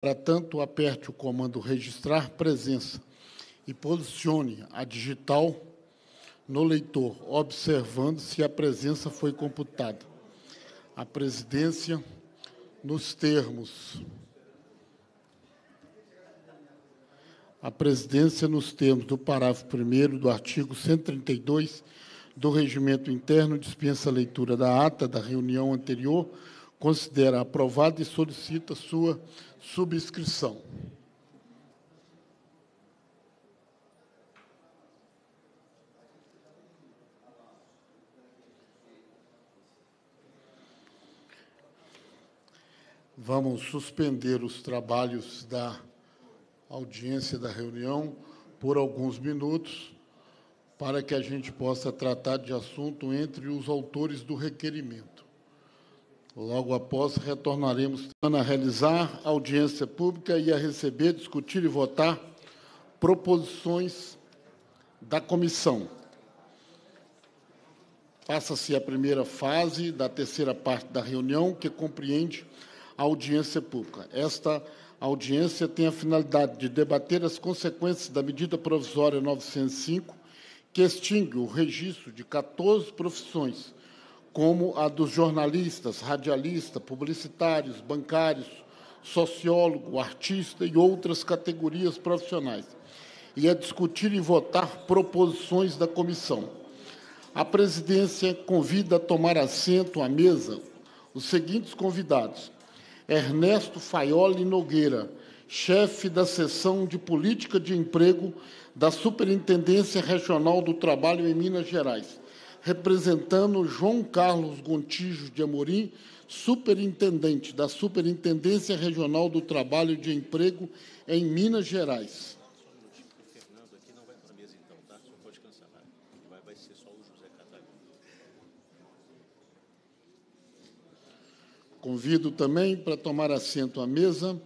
Para tanto, aperte o comando Registrar Presença e posicione a digital no leitor, observando se a presença foi computada. A presidência, nos termos. A presidência, nos termos do parágrafo 1 do artigo 132 do Regimento Interno, dispensa a leitura da ata da reunião anterior considera aprovado e solicita sua subscrição. Vamos suspender os trabalhos da audiência da reunião por alguns minutos, para que a gente possa tratar de assunto entre os autores do requerimento. Logo após, retornaremos a realizar audiência pública e a receber, discutir e votar proposições da comissão. Passa-se a primeira fase da terceira parte da reunião, que compreende a audiência pública. Esta audiência tem a finalidade de debater as consequências da medida provisória 905, que extingue o registro de 14 profissões como a dos jornalistas, radialistas, publicitários, bancários, sociólogo, artista e outras categorias profissionais, e a discutir e votar proposições da comissão. A presidência convida a tomar assento à mesa os seguintes convidados: Ernesto Faioli Nogueira, chefe da seção de política de emprego da Superintendência Regional do Trabalho em Minas Gerais representando João Carlos Gontijo de Amorim, superintendente da Superintendência Regional do Trabalho e de Emprego em Minas Gerais. Convido também para tomar assento à mesa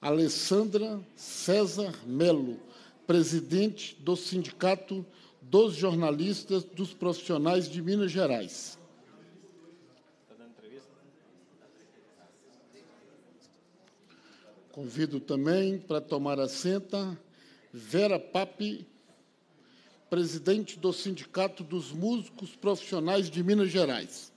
Alessandra César Melo, presidente do Sindicato dos jornalistas dos profissionais de Minas Gerais. Convido também para tomar assento Vera Papi, presidente do Sindicato dos Músicos Profissionais de Minas Gerais.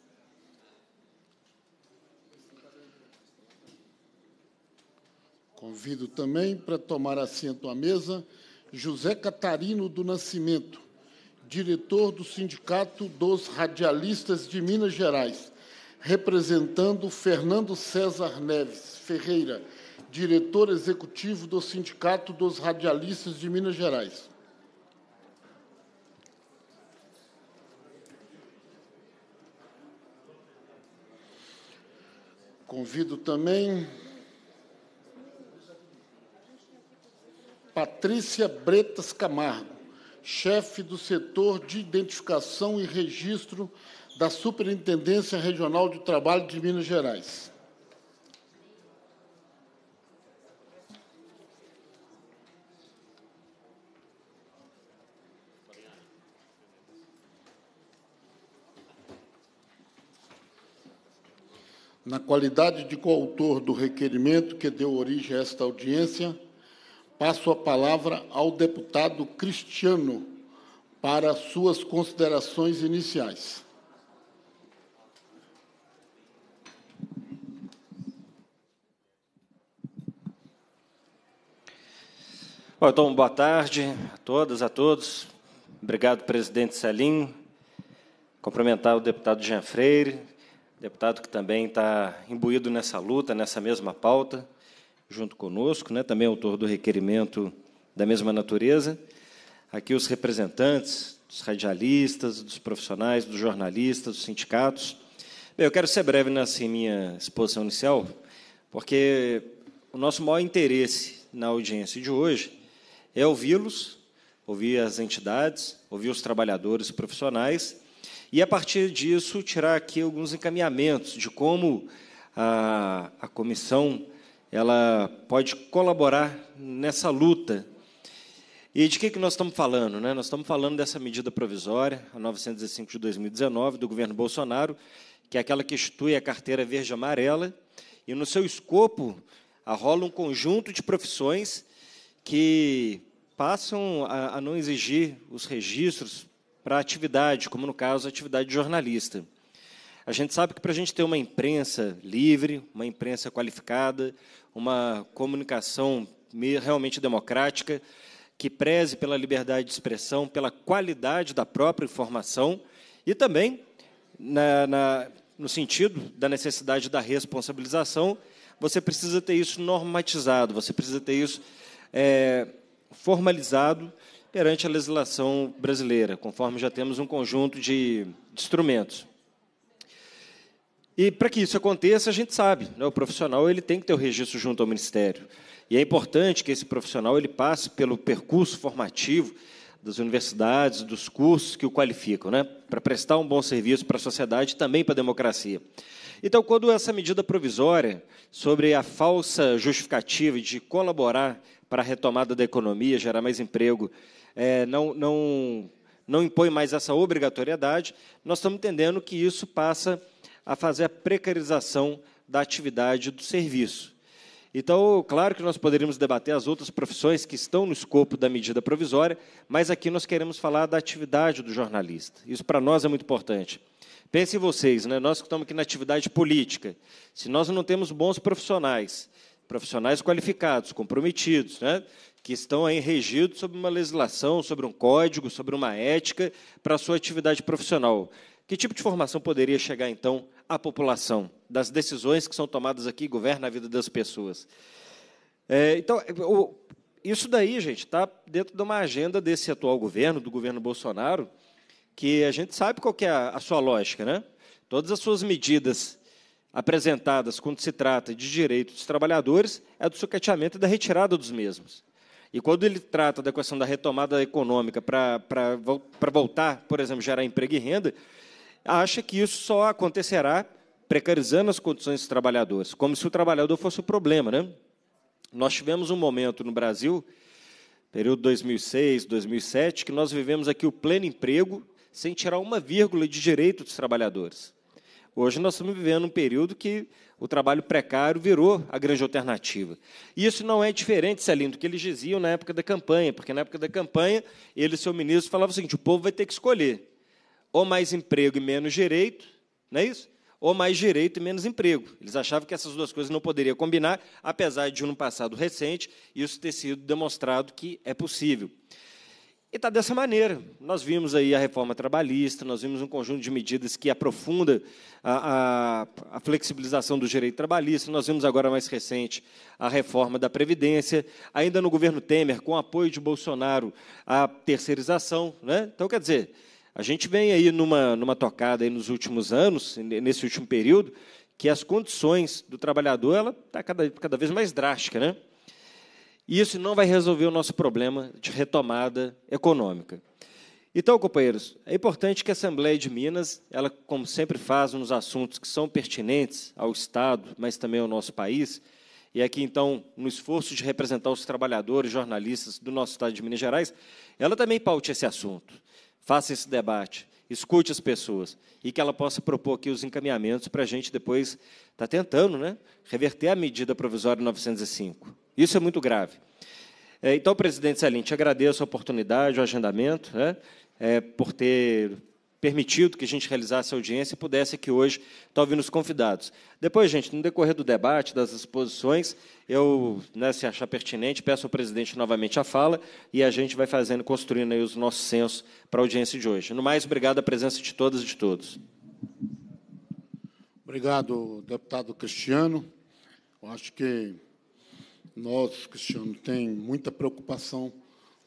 Convido também para tomar assento à mesa José Catarino do Nascimento, diretor do Sindicato dos Radialistas de Minas Gerais, representando Fernando César Neves Ferreira, diretor executivo do Sindicato dos Radialistas de Minas Gerais. Convido também Patrícia Bretas Camargo, chefe do setor de identificação e registro da Superintendência Regional de Trabalho de Minas Gerais. Na qualidade de coautor do requerimento que deu origem a esta audiência, passo a palavra ao deputado Cristiano para suas considerações iniciais. Então, boa tarde a todas, a todos. Obrigado, presidente Selim. Cumprimentar o deputado Jean Freire, deputado que também está imbuído nessa luta, nessa mesma pauta junto conosco, né, também autor do requerimento da mesma natureza. Aqui os representantes dos radialistas, dos profissionais, dos jornalistas, dos sindicatos. Bem, eu quero ser breve nessa assim, minha exposição inicial, porque o nosso maior interesse na audiência de hoje é ouvi-los, ouvir as entidades, ouvir os trabalhadores profissionais e, a partir disso, tirar aqui alguns encaminhamentos de como a, a comissão ela pode colaborar nessa luta. E de que, que nós estamos falando? Né? Nós estamos falando dessa medida provisória, a 905 de 2019, do governo Bolsonaro, que é aquela que institui a carteira verde-amarela, e no seu escopo arrola um conjunto de profissões que passam a, a não exigir os registros para atividade, como no caso a atividade de jornalista. A gente sabe que para a gente ter uma imprensa livre, uma imprensa qualificada, uma comunicação realmente democrática, que preze pela liberdade de expressão, pela qualidade da própria informação e também na, na, no sentido da necessidade da responsabilização, você precisa ter isso normatizado, você precisa ter isso é, formalizado perante a legislação brasileira, conforme já temos um conjunto de instrumentos. E para que isso aconteça, a gente sabe, né, o profissional ele tem que ter o registro junto ao Ministério. E é importante que esse profissional ele passe pelo percurso formativo das universidades, dos cursos que o qualificam, né, para prestar um bom serviço para a sociedade e também para a democracia. Então, quando essa medida provisória sobre a falsa justificativa de colaborar para a retomada da economia, gerar mais emprego, é, não, não, não impõe mais essa obrigatoriedade, nós estamos entendendo que isso passa a fazer a precarização da atividade do serviço. Então, claro que nós poderíamos debater as outras profissões que estão no escopo da medida provisória, mas aqui nós queremos falar da atividade do jornalista. Isso para nós é muito importante. Pensem vocês, né? nós que estamos aqui na atividade política, se nós não temos bons profissionais, profissionais qualificados, comprometidos, né? que estão aí regidos sobre uma legislação, sobre um código, sobre uma ética para a sua atividade profissional, que tipo de formação poderia chegar, então, a população, das decisões que são tomadas aqui, governa a vida das pessoas. É, então, isso daí, gente, está dentro de uma agenda desse atual governo, do governo Bolsonaro, que a gente sabe qual é a, a sua lógica. Né? Todas as suas medidas apresentadas quando se trata de direitos dos trabalhadores é do sucateamento e da retirada dos mesmos. E quando ele trata da questão da retomada econômica para voltar, por exemplo, gerar emprego e renda, acha que isso só acontecerá precarizando as condições dos trabalhadores, como se o trabalhador fosse o problema, né? Nós tivemos um momento no Brasil, período 2006, 2007, que nós vivemos aqui o pleno emprego sem tirar uma vírgula de direito dos trabalhadores. Hoje nós estamos vivendo um período que o trabalho precário virou a grande alternativa. E isso não é diferente, Celino, do que eles diziam na época da campanha, porque na época da campanha, ele e seu ministro falavam o seguinte: o povo vai ter que escolher ou mais emprego e menos direito, não é isso? Ou mais direito e menos emprego. Eles achavam que essas duas coisas não poderiam combinar, apesar de, no passado recente, isso ter sido demonstrado que é possível. E está dessa maneira. Nós vimos aí a reforma trabalhista, nós vimos um conjunto de medidas que aprofunda a, a, a, flexibilização do direito trabalhista, nós vimos agora mais recente a reforma da Previdência, ainda no governo Temer, com apoio de Bolsonaro, a terceirização. Né? Então, quer dizer, a gente vem aí numa, numa tocada aí nos últimos anos, nesse último período, que as condições do trabalhador ela está cada, cada vez mais drástica, né? E isso não vai resolver o nosso problema de retomada econômica. Então, companheiros, é importante que a Assembleia de Minas, ela, como sempre faz nos assuntos que são pertinentes ao Estado, mas também ao nosso país, e aqui, então, no esforço de representar os trabalhadores, jornalistas do nosso Estado de Minas Gerais, ela também paute esse assunto. Faça esse debate, escute as pessoas e que ela possa propor aqui os encaminhamentos para a gente depois estar tá tentando né, reverter a medida provisória 905. Isso é muito grave. É, então, presidente Celim, te agradeço a oportunidade, o agendamento, né, é, por ter permitido que a gente realizasse a audiência e pudesse aqui hoje estar ouvindo os convidados. Depois, gente, no decorrer do debate, das exposições, eu, né, se achar pertinente, peço ao presidente novamente a fala e a gente vai fazendo, construindo aí os nossos censos para a audiência de hoje. No mais, obrigado a presença de todas e de todos. Obrigado, deputado Cristiano. Eu acho que nós, Cristiano, tem muita preocupação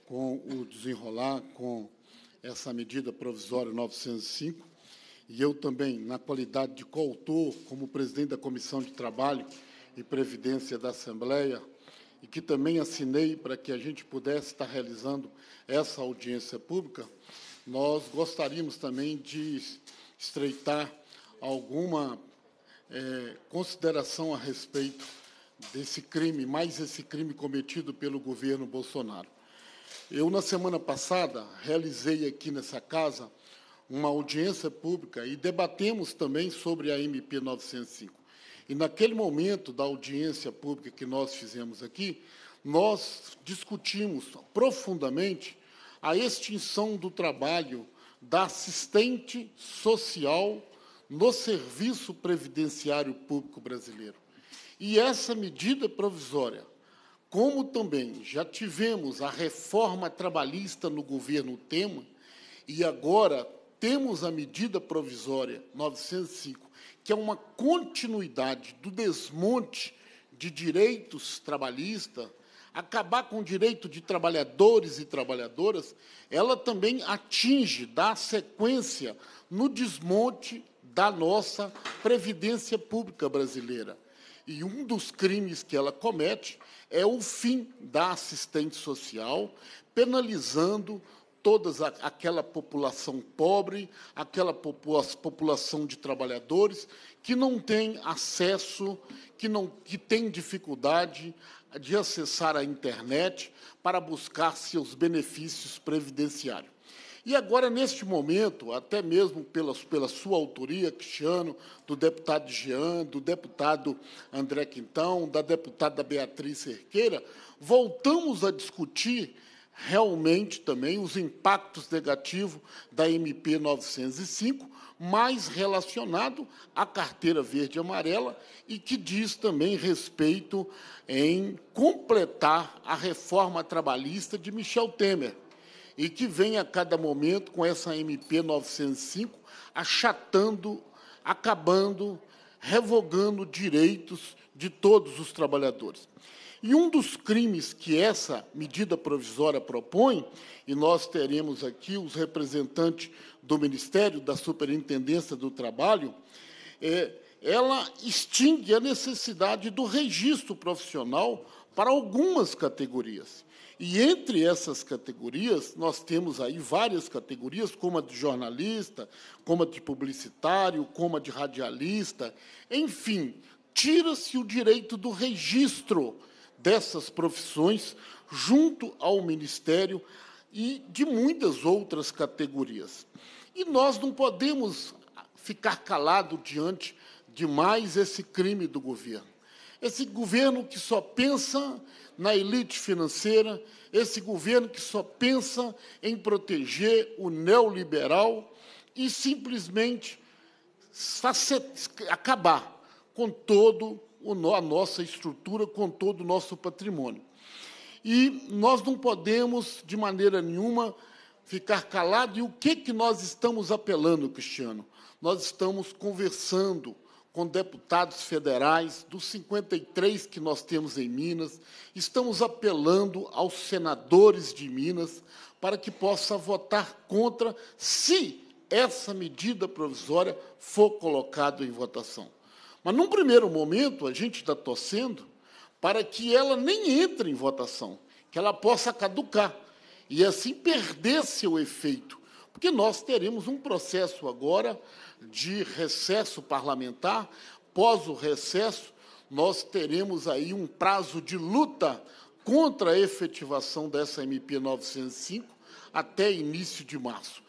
com o desenrolar, com essa medida provisória 905, e eu também, na qualidade de coautor, como presidente da Comissão de Trabalho e Previdência da Assembleia, e que também assinei para que a gente pudesse estar realizando essa audiência pública, nós gostaríamos também de estreitar alguma é, consideração a respeito desse crime, mais esse crime cometido pelo governo Bolsonaro. Eu, na semana passada, realizei aqui nessa casa uma audiência pública e debatemos também sobre a MP 905. E, naquele momento da audiência pública que nós fizemos aqui, nós discutimos profundamente a extinção do trabalho da assistente social no Serviço Previdenciário Público Brasileiro. E essa medida provisória, como também já tivemos a reforma trabalhista no governo Tema e agora temos a medida provisória 905, que é uma continuidade do desmonte de direitos trabalhistas, acabar com o direito de trabalhadores e trabalhadoras, ela também atinge, dá sequência no desmonte da nossa previdência pública brasileira. E um dos crimes que ela comete é o fim da assistente social, penalizando toda aquela população pobre, aquela população de trabalhadores que não tem acesso, que, não, que tem dificuldade de acessar a internet para buscar seus benefícios previdenciários. E agora, neste momento, até mesmo pela, pela sua autoria, Cristiano, do deputado Jean, do deputado André Quintão, da deputada Beatriz Cerqueira, voltamos a discutir realmente também os impactos negativos da MP 905, mais relacionado à carteira verde e amarela e que diz também respeito em completar a reforma trabalhista de Michel Temer e que vem a cada momento com essa MP 905 achatando, acabando, revogando direitos de todos os trabalhadores. E um dos crimes que essa medida provisória propõe, e nós teremos aqui os representantes do Ministério, da Superintendência do Trabalho, é, ela extingue a necessidade do registro profissional para algumas categorias. E entre essas categorias, nós temos aí várias categorias, como a de jornalista, como a de publicitário, como a de radialista, enfim, tira-se o direito do registro dessas profissões junto ao Ministério e de muitas outras categorias. E nós não podemos ficar calado diante de mais esse crime do governo. Esse governo que só pensa na elite financeira, esse governo que só pensa em proteger o neoliberal e simplesmente acabar com todo a nossa estrutura, com todo o nosso patrimônio. E nós não podemos, de maneira nenhuma, ficar calado. E o que, que nós estamos apelando, Cristiano? Nós estamos conversando com deputados federais, dos 53 que nós temos em Minas, estamos apelando aos senadores de Minas para que possa votar contra se essa medida provisória for colocada em votação. Mas, num primeiro momento, a gente está torcendo para que ela nem entre em votação, que ela possa caducar e, assim, perder seu efeito porque nós teremos um processo agora de recesso parlamentar. Pós o recesso, nós teremos aí um prazo de luta contra a efetivação dessa MP 905 até início de março.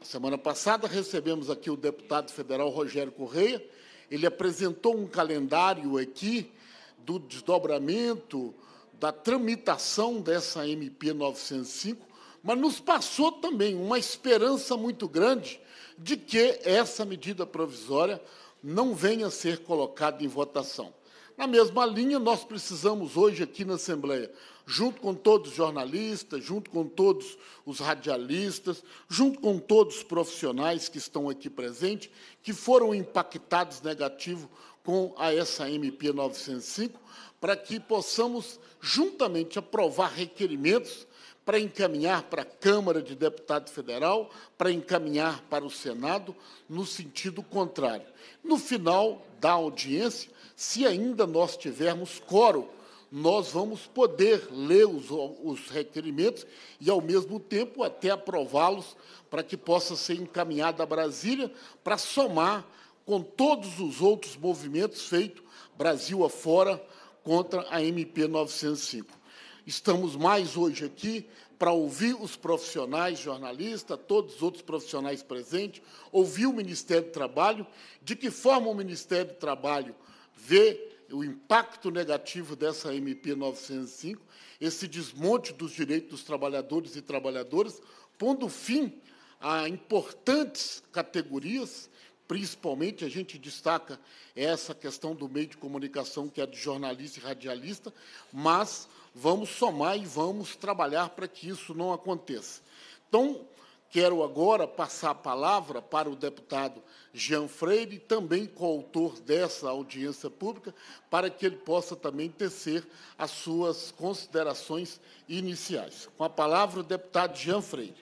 A semana passada recebemos aqui o deputado federal Rogério Correia, ele apresentou um calendário aqui do desdobramento da tramitação dessa MP 905 mas nos passou também uma esperança muito grande de que essa medida provisória não venha a ser colocada em votação. Na mesma linha, nós precisamos hoje aqui na Assembleia, junto com todos os jornalistas, junto com todos os radialistas, junto com todos os profissionais que estão aqui presentes, que foram impactados negativo com a essa MP 905, para que possamos juntamente aprovar requerimentos para encaminhar para a Câmara de Deputados Federal, para encaminhar para o Senado, no sentido contrário. No final da audiência, se ainda nós tivermos coro, nós vamos poder ler os, os requerimentos e, ao mesmo tempo, até aprová-los para que possa ser encaminhado a Brasília para somar com todos os outros movimentos feitos Brasil afora contra a MP 905. Estamos mais hoje aqui para ouvir os profissionais, jornalistas, todos os outros profissionais presentes, ouvir o Ministério do Trabalho, de que forma o Ministério do Trabalho vê o impacto negativo dessa MP 905, esse desmonte dos direitos dos trabalhadores e trabalhadoras, pondo fim a importantes categorias, principalmente a gente destaca essa questão do meio de comunicação, que é de jornalista e radialista, mas Vamos somar e vamos trabalhar para que isso não aconteça. Então, quero agora passar a palavra para o deputado Jean Freire, também coautor dessa audiência pública, para que ele possa também tecer as suas considerações iniciais. Com a palavra, o deputado Jean Freire.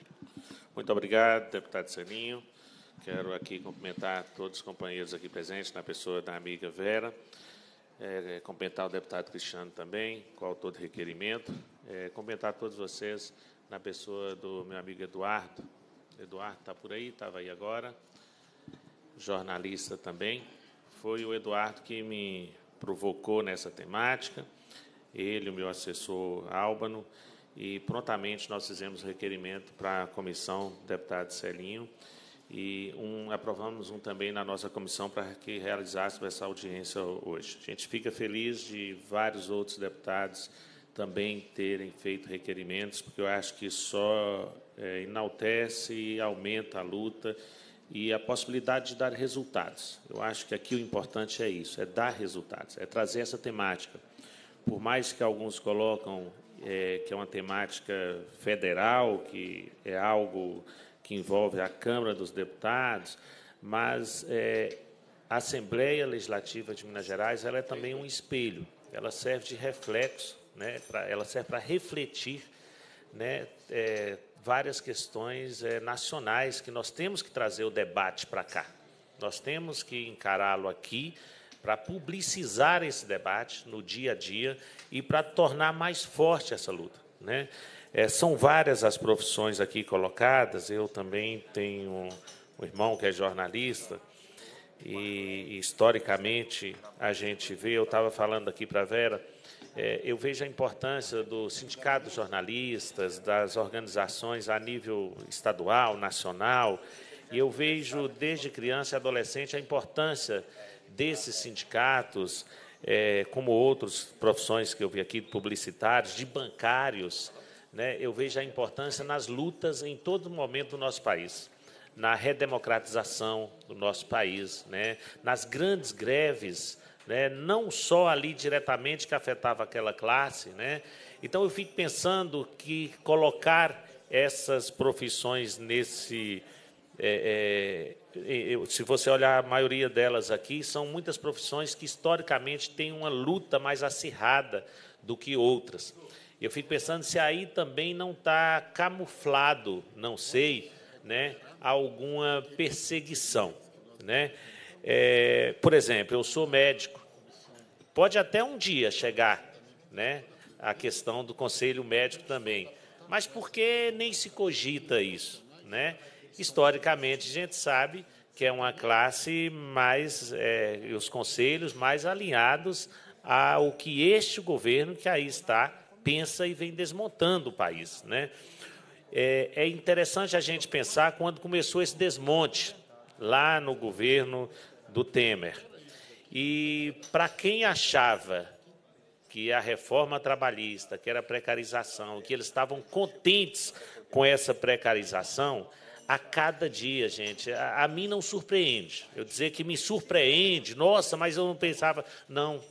Muito obrigado, deputado Saninho. Quero aqui cumprimentar todos os companheiros aqui presentes, na pessoa da amiga Vera é, cumprimentar o deputado Cristiano também, autor do requerimento, é, cumprimentar todos vocês na pessoa do meu amigo Eduardo. Eduardo está por aí, estava aí agora, jornalista também. Foi o Eduardo que me provocou nessa temática, ele, o meu assessor Álbano, e prontamente nós fizemos o requerimento para a comissão, deputado Celinho, e um, aprovamos um também na nossa comissão para que realizássemos essa audiência hoje. A gente fica feliz de vários outros deputados também terem feito requerimentos, porque eu acho que só é, enaltece e aumenta a luta e a possibilidade de dar resultados. Eu acho que aqui o importante é isso, é dar resultados, é trazer essa temática. Por mais que alguns colocam é, que é uma temática federal, que é algo que envolve a Câmara dos Deputados, mas é, a Assembleia Legislativa de Minas Gerais ela é também um espelho, ela serve de reflexo, né, pra, ela serve para refletir né, é, várias questões é, nacionais que nós temos que trazer o debate para cá. Nós temos que encará-lo aqui para publicizar esse debate no dia a dia e para tornar mais forte essa luta. Né? É, são várias as profissões aqui colocadas. Eu também tenho um irmão que é jornalista e, historicamente, a gente vê. Eu estava falando aqui para a Vera, é, eu vejo a importância do sindicato dos jornalistas, das organizações a nível estadual, nacional. E eu vejo desde criança e adolescente a importância desses sindicatos, é, como outras profissões que eu vi aqui, publicitários, de bancários, né, eu vejo a importância nas lutas em todo momento do nosso país, na redemocratização do nosso país, né, nas grandes greves, né, não só ali diretamente que afetava aquela classe. Né, então, eu fico pensando que colocar essas profissões nesse. É, é, se você olhar a maioria delas aqui, são muitas profissões que historicamente têm uma luta mais acirrada do que outras. Eu fico pensando se aí também não está camuflado, não sei, né, alguma perseguição. Né? É, por exemplo, eu sou médico. Pode até um dia chegar né, a questão do conselho médico também. Mas por que nem se cogita isso? Né? Historicamente, a gente sabe que é uma classe mais, é, os conselhos mais alinhados ao que este governo que aí está e vem desmontando o país. Né? É, é interessante a gente pensar quando começou esse desmonte lá no governo do Temer. E para quem achava que a reforma trabalhista, que era a precarização, que eles estavam contentes com essa precarização, a cada dia, gente, a, a, mim não surpreende. Eu dizer que me surpreende, nossa, mas eu não pensava. Não.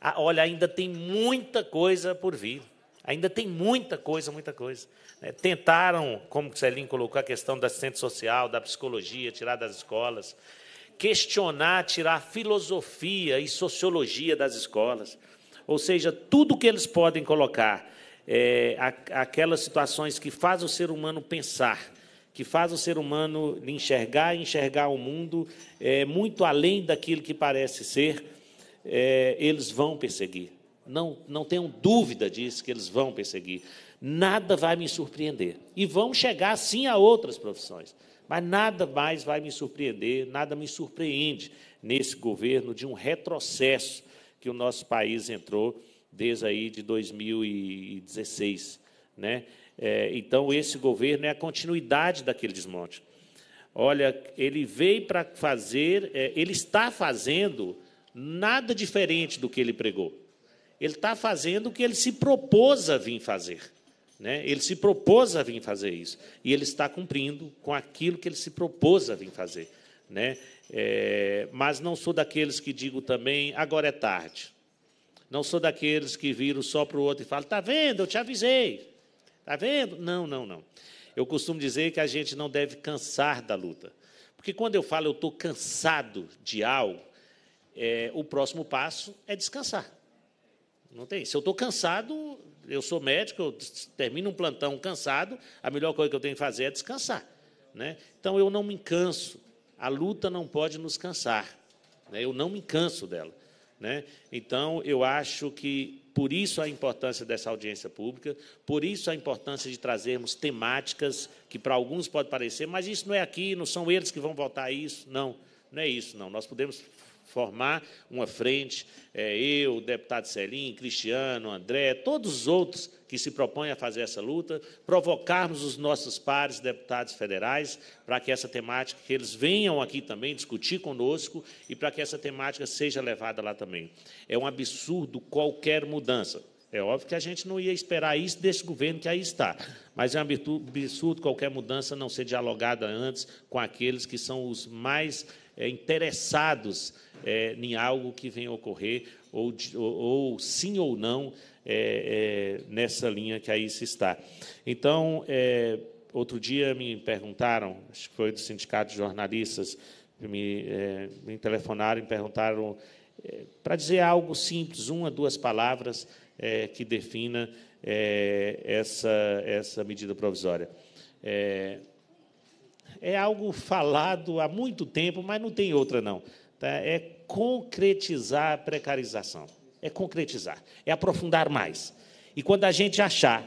A, olha, ainda tem muita coisa por vir. Ainda tem muita coisa, muita coisa. Né? Tentaram, como o Celinho colocou, a questão da assistente social, da psicologia, tirar das escolas. Questionar, tirar filosofia e sociologia das escolas. Ou seja, tudo que eles podem colocar, é, aquelas situações que faz o ser humano pensar, que faz o ser humano enxergar e enxergar o mundo é, muito além daquilo que parece ser, é, eles vão perseguir. Não, não tenham dúvida disso, que eles vão perseguir. Nada vai me surpreender. E vão chegar, sim, a outras profissões. Mas nada mais vai me surpreender, nada me surpreende nesse governo de um retrocesso que o nosso país entrou desde aí de 2016. Né? É, então, esse governo é a continuidade daquele desmonte. Olha, ele veio para fazer, é, ele está fazendo nada diferente do que ele pregou ele está fazendo o que ele se propôs a vir fazer. Né? Ele se propôs a vir fazer isso. E ele está cumprindo com aquilo que ele se propôs a vir fazer. Né? É, mas não sou daqueles que digo também, agora é tarde. Não sou daqueles que viram só para o outro e falam, está vendo, eu te avisei. Está vendo? Não, não, não. Eu costumo dizer que a gente não deve cansar da luta. Porque quando eu falo eu estou cansado de algo, é, o próximo passo é descansar. Não tem. Se eu estou cansado, eu sou médico, eu termino um plantão cansado, a melhor coisa que eu tenho que fazer é descansar. Né? Então eu não me canso. A luta não pode nos cansar. Né? Eu não me canso dela. Né? Então eu acho que por isso a importância dessa audiência pública, por isso a importância de trazermos temáticas que para alguns pode parecer, mas isso não é aqui, não são eles que vão votar isso, não. Não é isso, não. Nós podemos formar uma frente, é, eu, deputado Celim, Cristiano, André, todos os outros que se propõem a fazer essa luta, provocarmos os nossos pares deputados federais para que essa temática, que eles venham aqui também discutir conosco e para que essa temática seja levada lá também. É um absurdo qualquer mudança. É óbvio que a gente não ia esperar isso desse governo que aí está, mas é um absurdo qualquer mudança não ser dialogada antes com aqueles que são os mais é, interessados é, em algo que venha ocorrer, ou, ou, sim ou não, é, é, nessa linha que aí se está. Então, é, outro dia me perguntaram, acho que foi do Sindicato de Jornalistas, me, é, me telefonaram e perguntaram para dizer algo simples, uma, duas palavras que defina essa, essa medida provisória é algo falado há muito tempo, mas não tem outra, não. Tá? É concretizar a precarização. É concretizar, é aprofundar mais. E quando a gente achar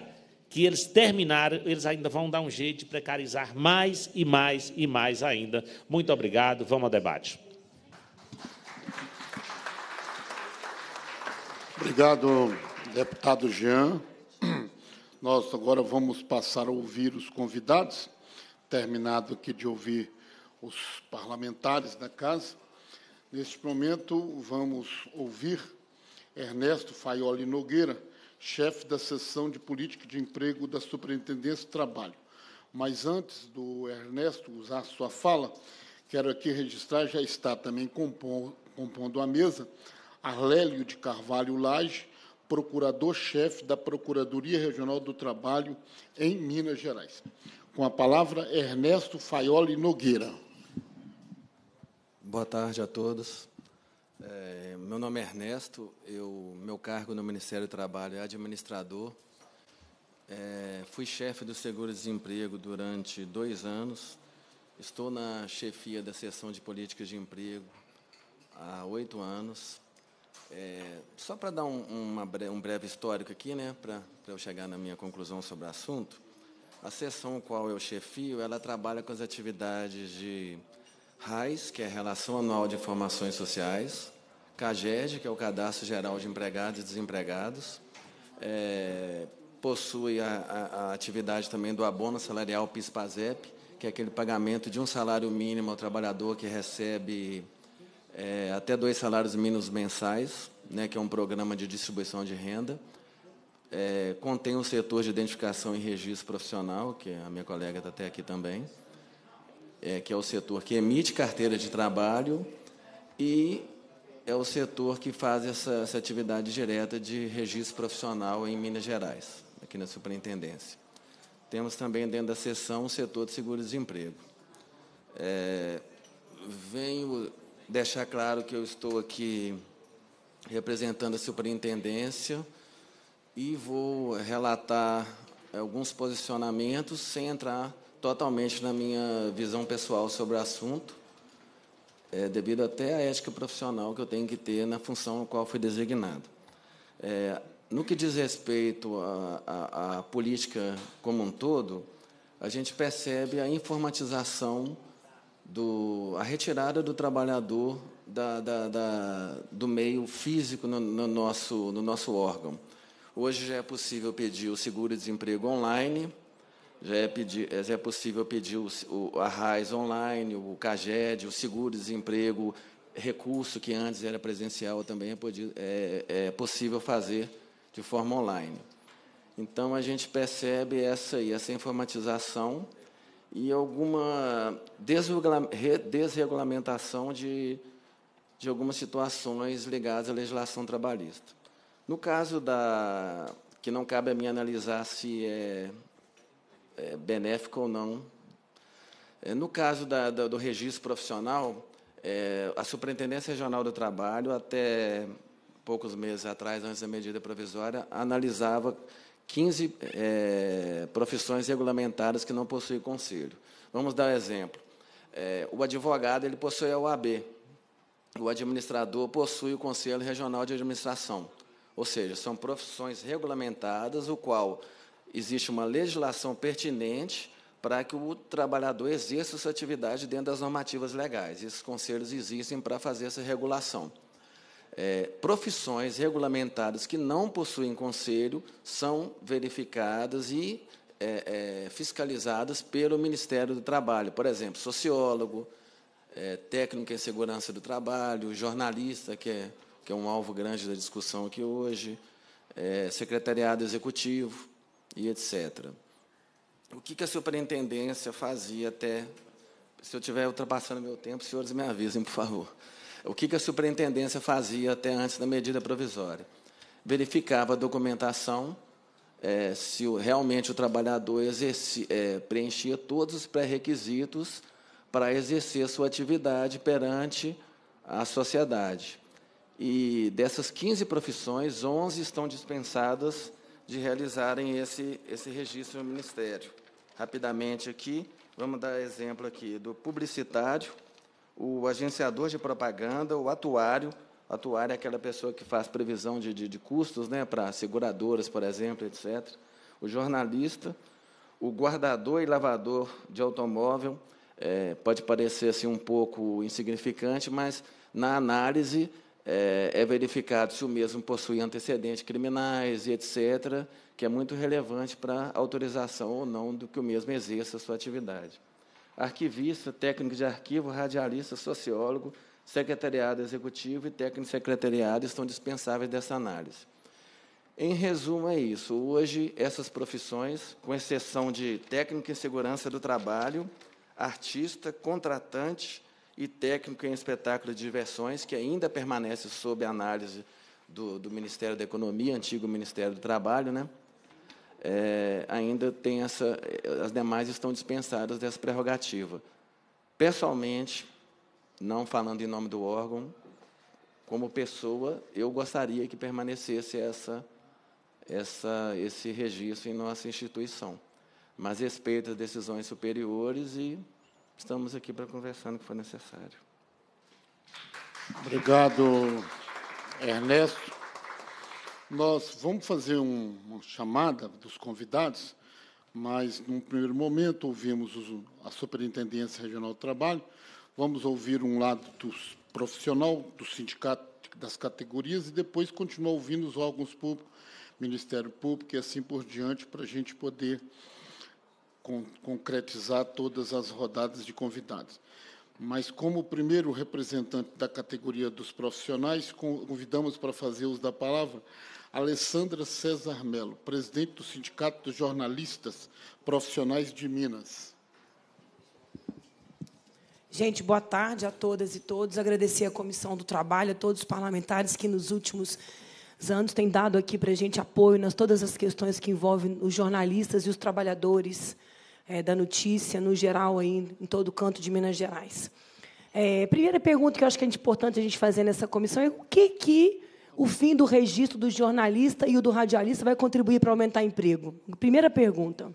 que eles terminaram, eles ainda vão dar um jeito de precarizar mais e mais e mais ainda. Muito obrigado, vamos ao debate. Obrigado, deputado Jean. Nós agora vamos passar a ouvir os convidados terminado aqui de ouvir os parlamentares da casa. Neste momento, vamos ouvir Ernesto Faioli Nogueira, chefe da seção de política de emprego da Superintendência do Trabalho. Mas antes do Ernesto usar sua fala, quero aqui registrar, já está também compondo a mesa, Arlélio de Carvalho Lage, procurador-chefe da Procuradoria Regional do Trabalho em Minas Gerais. Com a palavra, Ernesto Faioli Nogueira. Boa tarde a todos. É, meu nome é Ernesto, eu, meu cargo no Ministério do Trabalho é administrador. É, fui chefe do Seguro-Desemprego durante dois anos. Estou na chefia da seção de políticas de emprego há oito anos. É, só para dar um, uma, um breve histórico aqui, né, para eu chegar na minha conclusão sobre o assunto, a seção qual eu chefio, ela trabalha com as atividades de RAIS, que é a Relação Anual de Informações Sociais, CAGED, que é o Cadastro Geral de Empregados e Desempregados, é, possui a, a, a, atividade também do abono salarial PIS-PASEP, que é aquele pagamento de um salário mínimo ao trabalhador que recebe é, até dois salários mínimos mensais, né, que é um programa de distribuição de renda é, contém o setor de identificação e registro profissional, que a minha colega está até aqui também, é, que é o setor que emite carteira de trabalho e é o setor que faz essa, essa atividade direta de registro profissional em Minas Gerais, aqui na superintendência. Temos também dentro da seção o setor de seguro-desemprego. É, venho deixar claro que eu estou aqui representando a superintendência e vou relatar alguns posicionamentos sem entrar totalmente na minha visão pessoal sobre o assunto, é, devido até à ética profissional que eu tenho que ter na função na qual fui designado. É, no que diz respeito à política como um todo, a gente percebe a informatização, do, a retirada do trabalhador da, da, da, do meio físico no, no, nosso, no nosso órgão. Hoje já é possível pedir o seguro-desemprego online, já é, pedir, já é, possível pedir o, o, a RAIS online, o CAGED, o seguro-desemprego, recurso que antes era presencial também é, é, é, possível fazer de forma online. Então, a gente percebe essa, aí, essa informatização e alguma desregulamentação de, de algumas situações ligadas à legislação trabalhista. No caso da que não cabe a mim analisar se é, é benéfico ou não. É, no caso da, da, do registro profissional, é, a Superintendência Regional do Trabalho, até poucos meses atrás, antes da medida provisória, analisava 15 é, profissões regulamentadas que não possuem conselho. Vamos dar um exemplo. É, o advogado ele possui a OAB, o administrador possui o Conselho Regional de Administração. Ou seja, são profissões regulamentadas, o qual existe uma legislação pertinente para que o trabalhador exerça sua atividade dentro das normativas legais. Esses conselhos existem para fazer essa regulação. É, profissões regulamentadas que não possuem conselho são verificadas e é, é, fiscalizadas pelo Ministério do Trabalho. Por exemplo, sociólogo, é, técnico em segurança do trabalho, jornalista, que é que é um alvo grande da discussão aqui hoje, é, secretariado executivo e etc. O que, que a superintendência fazia até. Se eu estiver ultrapassando meu tempo, senhores me avisem, por favor. O que, que a superintendência fazia até antes da medida provisória? Verificava a documentação, é, se realmente o trabalhador exerci, é, preenchia todos os pré-requisitos para exercer sua atividade perante a sociedade. E dessas 15 profissões, 11 estão dispensadas de realizarem esse, esse registro no Ministério. Rapidamente aqui, vamos dar exemplo aqui do publicitário, o agenciador de propaganda, o atuário. O atuário é aquela pessoa que faz previsão de, de, de custos né, para seguradoras, por exemplo, etc. O jornalista, o guardador e lavador de automóvel, é, pode parecer assim, um pouco insignificante, mas na análise é, é, verificado se o mesmo possui antecedentes criminais e etc., que é muito relevante para a autorização ou não do que o mesmo exerça a sua atividade. Arquivista, técnico de arquivo, radialista, sociólogo, secretariado executivo e técnico secretariado estão dispensáveis dessa análise. Em resumo, é isso. Hoje, essas profissões, com exceção de técnico em segurança do trabalho, artista, contratante, e técnico em espetáculo de diversões, que ainda permanece sob análise do, do Ministério da Economia, antigo Ministério do Trabalho, né? É, ainda tem essa, as demais estão dispensadas dessa prerrogativa. Pessoalmente, não falando em nome do órgão, como pessoa, eu gostaria que permanecesse essa, essa, esse registro em nossa instituição. Mas respeito as decisões superiores e estamos aqui para conversar no que for necessário. Obrigado, Ernesto. Nós vamos fazer um, uma chamada dos convidados, mas, num primeiro momento, ouvimos os, a Superintendência Regional do Trabalho, vamos ouvir um lado dos profissional, do sindicato, das categorias, e depois continuar ouvindo os órgãos públicos, Ministério Público e assim por diante, para a gente poder con concretizar todas as rodadas de convidados. Mas, como primeiro representante da categoria dos profissionais, convidamos para fazer uso da palavra Alessandra César Melo, presidente do Sindicato dos Jornalistas Profissionais de Minas. Gente, boa tarde a todas e todos. Agradecer à Comissão do Trabalho, a todos os parlamentares que nos últimos anos têm dado aqui para a gente apoio nas todas as questões que envolvem os jornalistas e os trabalhadores é, da notícia, no geral, aí, em todo canto de Minas Gerais. É, primeira pergunta que eu acho que é importante a gente fazer nessa comissão é o que, que o fim do registro do jornalista e o do radialista vai contribuir para aumentar emprego? Primeira pergunta.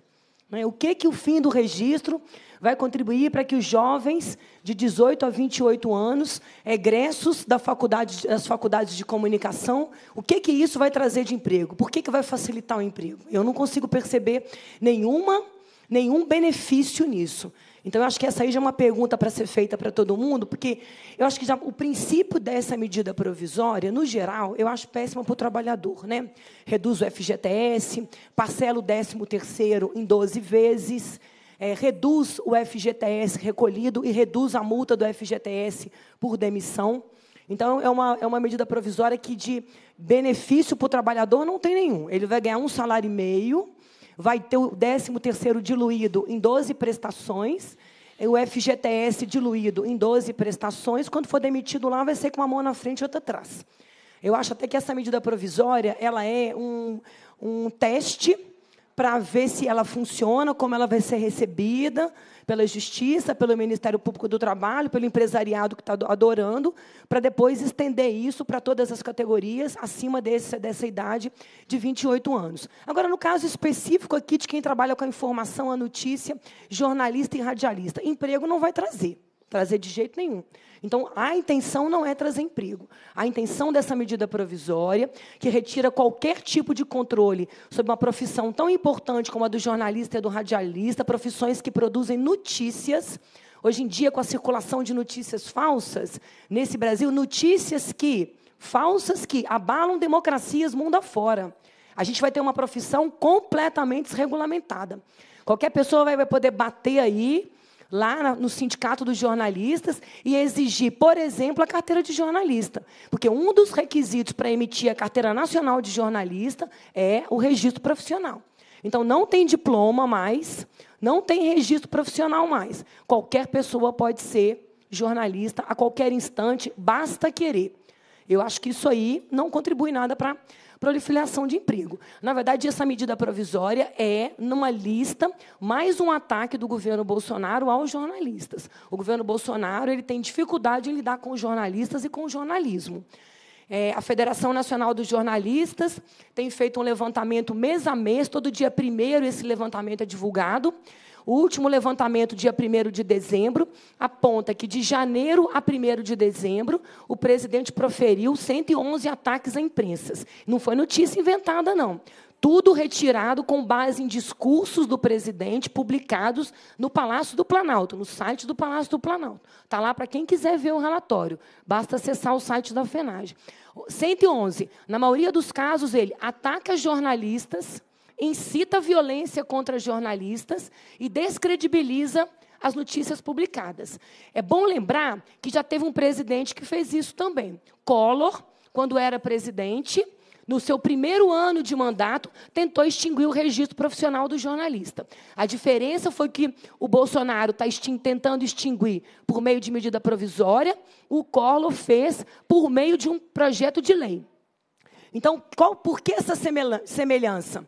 Né? O que, que o fim do registro vai contribuir para que os jovens de 18 a 28 anos, egressos da faculdade, das faculdades de comunicação, o que, que isso vai trazer de emprego? Por que, que vai facilitar o emprego? Eu não consigo perceber nenhuma nenhum benefício nisso. Então, eu acho que essa aí já é uma pergunta para ser feita para todo mundo, porque eu acho que já o princípio dessa medida provisória, no geral, eu acho péssima para o trabalhador. Né? Reduz o FGTS, parcela o 13 em 12 vezes, é, reduz o FGTS recolhido e reduz a multa do FGTS por demissão. Então, é uma, é uma medida provisória que de benefício para o trabalhador não tem nenhum. Ele vai ganhar um salário e meio, vai ter o 13 terceiro diluído em 12 prestações, o FGTS diluído em 12 prestações, quando for demitido lá, vai ser com uma mão na frente e outra atrás. Eu acho até que essa medida provisória ela é um, um teste para ver se ela funciona, como ela vai ser recebida pela Justiça, pelo Ministério Público do Trabalho, pelo empresariado que está adorando, para depois estender isso para todas as categorias acima desse, dessa idade de 28 anos. Agora, no caso específico aqui de quem trabalha com a informação, a notícia, jornalista e radialista, emprego não vai trazer, trazer de jeito nenhum. Então, a intenção não é trazer emprego. A intenção dessa medida provisória, que retira qualquer tipo de controle sobre uma profissão tão importante como a do jornalista e do radialista, profissões que produzem notícias. Hoje em dia, com a circulação de notícias falsas nesse Brasil, notícias que falsas que abalam democracias mundo afora. A gente vai ter uma profissão completamente desregulamentada. Qualquer pessoa vai poder bater aí lá no Sindicato dos Jornalistas e exigir, por exemplo, a carteira de jornalista. Porque um dos requisitos para emitir a carteira nacional de jornalista é o registro profissional. Então, não tem diploma mais, não tem registro profissional mais. Qualquer pessoa pode ser jornalista a qualquer instante, basta querer. Eu acho que isso aí não contribui nada para proliferação de emprego. Na verdade, essa medida provisória é, numa lista, mais um ataque do governo Bolsonaro aos jornalistas. O governo Bolsonaro ele tem dificuldade em lidar com jornalistas e com o jornalismo. É, a Federação Nacional dos Jornalistas tem feito um levantamento mês a mês, todo dia primeiro esse levantamento é divulgado. O último levantamento, dia 1 de dezembro, aponta que de janeiro a 1 de dezembro, o presidente proferiu 111 ataques a imprensas. Não foi notícia inventada, não tudo retirado com base em discursos do presidente publicados no Palácio do Planalto, no site do Palácio do Planalto. Está lá para quem quiser ver o relatório. Basta acessar o site da FENAGE. 111. Na maioria dos casos, ele ataca jornalistas, incita violência contra jornalistas e descredibiliza as notícias publicadas. É bom lembrar que já teve um presidente que fez isso também. Collor, quando era presidente, no seu primeiro ano de mandato, tentou extinguir o registro profissional do jornalista. A diferença foi que o Bolsonaro está extin tentando extinguir por meio de medida provisória, o Collor fez por meio de um projeto de lei. Então, qual, por que essa semelhança?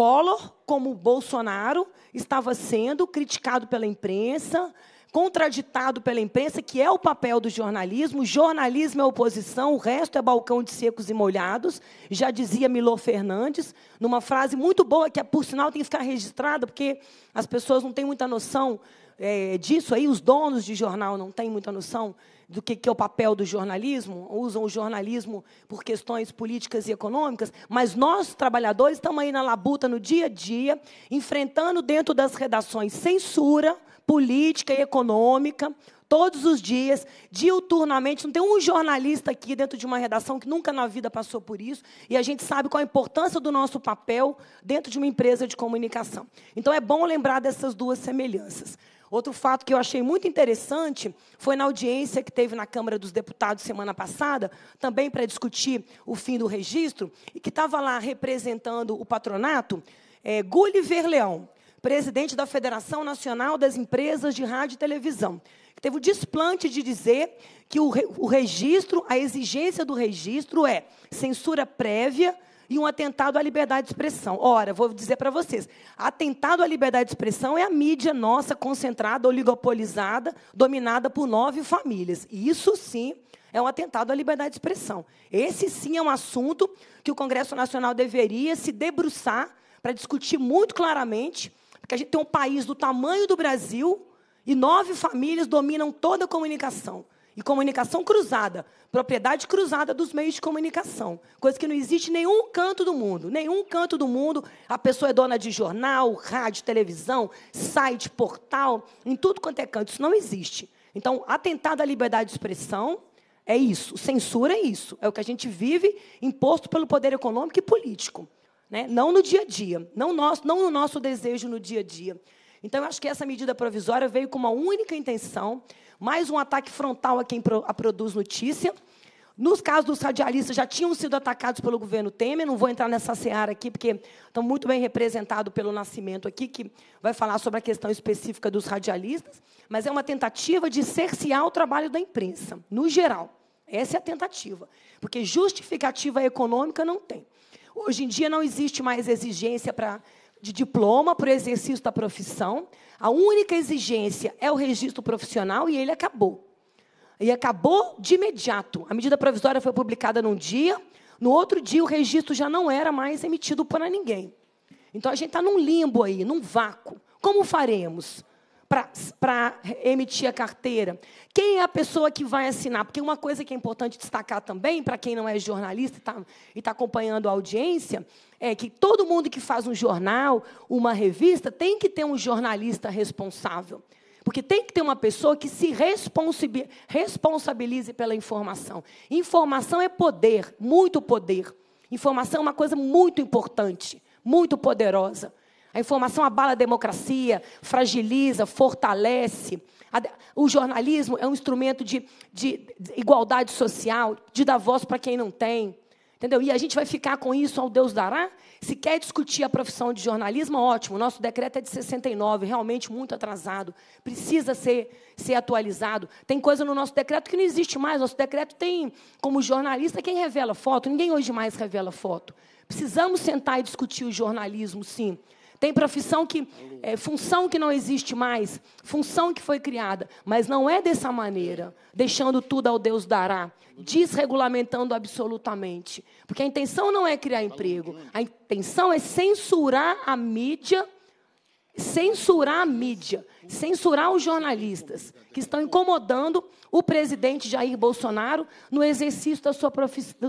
Collor, como Bolsonaro, estava sendo criticado pela imprensa, contraditado pela imprensa, que é o papel do jornalismo. Jornalismo é oposição, o resto é balcão de secos e molhados. Já dizia Milô Fernandes, numa frase muito boa, que, é, por sinal, tem que ficar registrada, porque as pessoas não têm muita noção é, disso aí, os donos de jornal não têm muita noção do que, que é o papel do jornalismo, usam o jornalismo por questões políticas e econômicas, mas nós, trabalhadores, estamos aí na labuta no dia a dia, enfrentando dentro das redações censura política e econômica, todos os dias, diuturnamente. Não tem um jornalista aqui dentro de uma redação que nunca na vida passou por isso. E a gente sabe qual a importância do nosso papel dentro de uma empresa de comunicação. Então é bom lembrar dessas duas semelhanças. Outro fato que eu achei muito interessante foi na audiência que teve na Câmara dos Deputados semana passada, também para discutir o fim do registro, e que estava lá representando o patronato, é, Gulliver Leão, presidente da Federação Nacional das Empresas de Rádio e Televisão, que teve o desplante de dizer que o, re, o registro, a exigência do registro é censura prévia e um atentado à liberdade de expressão. Ora, vou dizer para vocês: atentado à liberdade de expressão é a mídia nossa concentrada, oligopolizada, dominada por nove famílias. Isso sim é um atentado à liberdade de expressão. Esse sim é um assunto que o Congresso Nacional deveria se debruçar para discutir muito claramente, porque a gente tem um país do tamanho do Brasil e nove famílias dominam toda a comunicação e comunicação cruzada, propriedade cruzada dos meios de comunicação, coisa que não existe em nenhum canto do mundo. Nenhum canto do mundo a pessoa é dona de jornal, rádio, televisão, site, portal, em tudo quanto é canto. Isso não existe. Então, atentado à liberdade de expressão é isso, censura é isso, é o que a gente vive imposto pelo poder econômico e político. Né? Não no dia a dia, não, nosso, não no nosso desejo no dia a dia. Então, eu acho que essa medida provisória veio com uma única intenção, mais um ataque frontal a quem pro, a produz notícia. Nos casos dos radialistas, já tinham sido atacados pelo governo Temer, não vou entrar nessa seara aqui, porque estão muito bem representados pelo Nascimento aqui, que vai falar sobre a questão específica dos radialistas, mas é uma tentativa de cercear o trabalho da imprensa, no geral. Essa é a tentativa, porque justificativa econômica não tem. Hoje em dia não existe mais exigência para de diploma para o exercício da profissão. A única exigência é o registro profissional e ele acabou. E acabou de imediato. A medida provisória foi publicada num dia, no outro dia o registro já não era mais emitido para ninguém. Então a gente está num limbo aí, num vácuo. Como faremos? para emitir a carteira? Quem é a pessoa que vai assinar? Porque uma coisa que é importante destacar também, para quem não é jornalista e está tá acompanhando a audiência, é que todo mundo que faz um jornal, uma revista, tem que ter um jornalista responsável. Porque tem que ter uma pessoa que se responsabilize pela informação. Informação é poder, muito poder. Informação é uma coisa muito importante, muito poderosa. A informação abala a democracia, fragiliza, fortalece. O jornalismo é um instrumento de, de igualdade social, de dar voz para quem não tem. Entendeu? E a gente vai ficar com isso ao Deus dará? Se quer discutir a profissão de jornalismo, ótimo. Nosso decreto é de 69, realmente muito atrasado. Precisa ser, ser atualizado. Tem coisa no nosso decreto que não existe mais. Nosso decreto tem, como jornalista, quem revela foto. Ninguém hoje mais revela foto. Precisamos sentar e discutir o jornalismo, sim. Tem profissão que. É, função que não existe mais, função que foi criada, mas não é dessa maneira, deixando tudo ao Deus dará, desregulamentando absolutamente. Porque a intenção não é criar emprego, a intenção é censurar a mídia censurar a mídia, censurar os jornalistas que estão incomodando o presidente Jair Bolsonaro no exercício da sua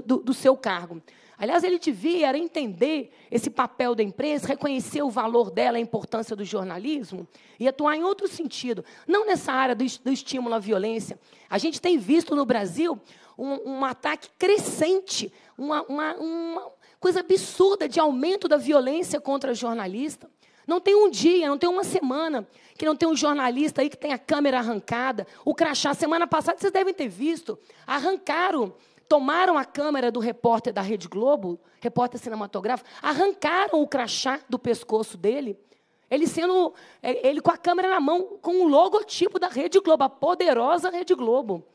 do, do seu cargo. Aliás, ele devia era entender esse papel da empresa, reconhecer o valor dela, a importância do jornalismo e atuar em outro sentido, não nessa área do, do estímulo à violência. A gente tem visto no Brasil um, um ataque crescente, uma, uma, uma coisa absurda de aumento da violência contra jornalista. Não tem um dia, não tem uma semana que não tem um jornalista aí que tem a câmera arrancada, o crachá. Semana passada vocês devem ter visto, arrancaram tomaram a câmera do repórter da Rede Globo, repórter cinematográfico, arrancaram o crachá do pescoço dele, ele sendo é, ele com a câmera na mão, com o logotipo da Rede Globo, a poderosa Rede Globo,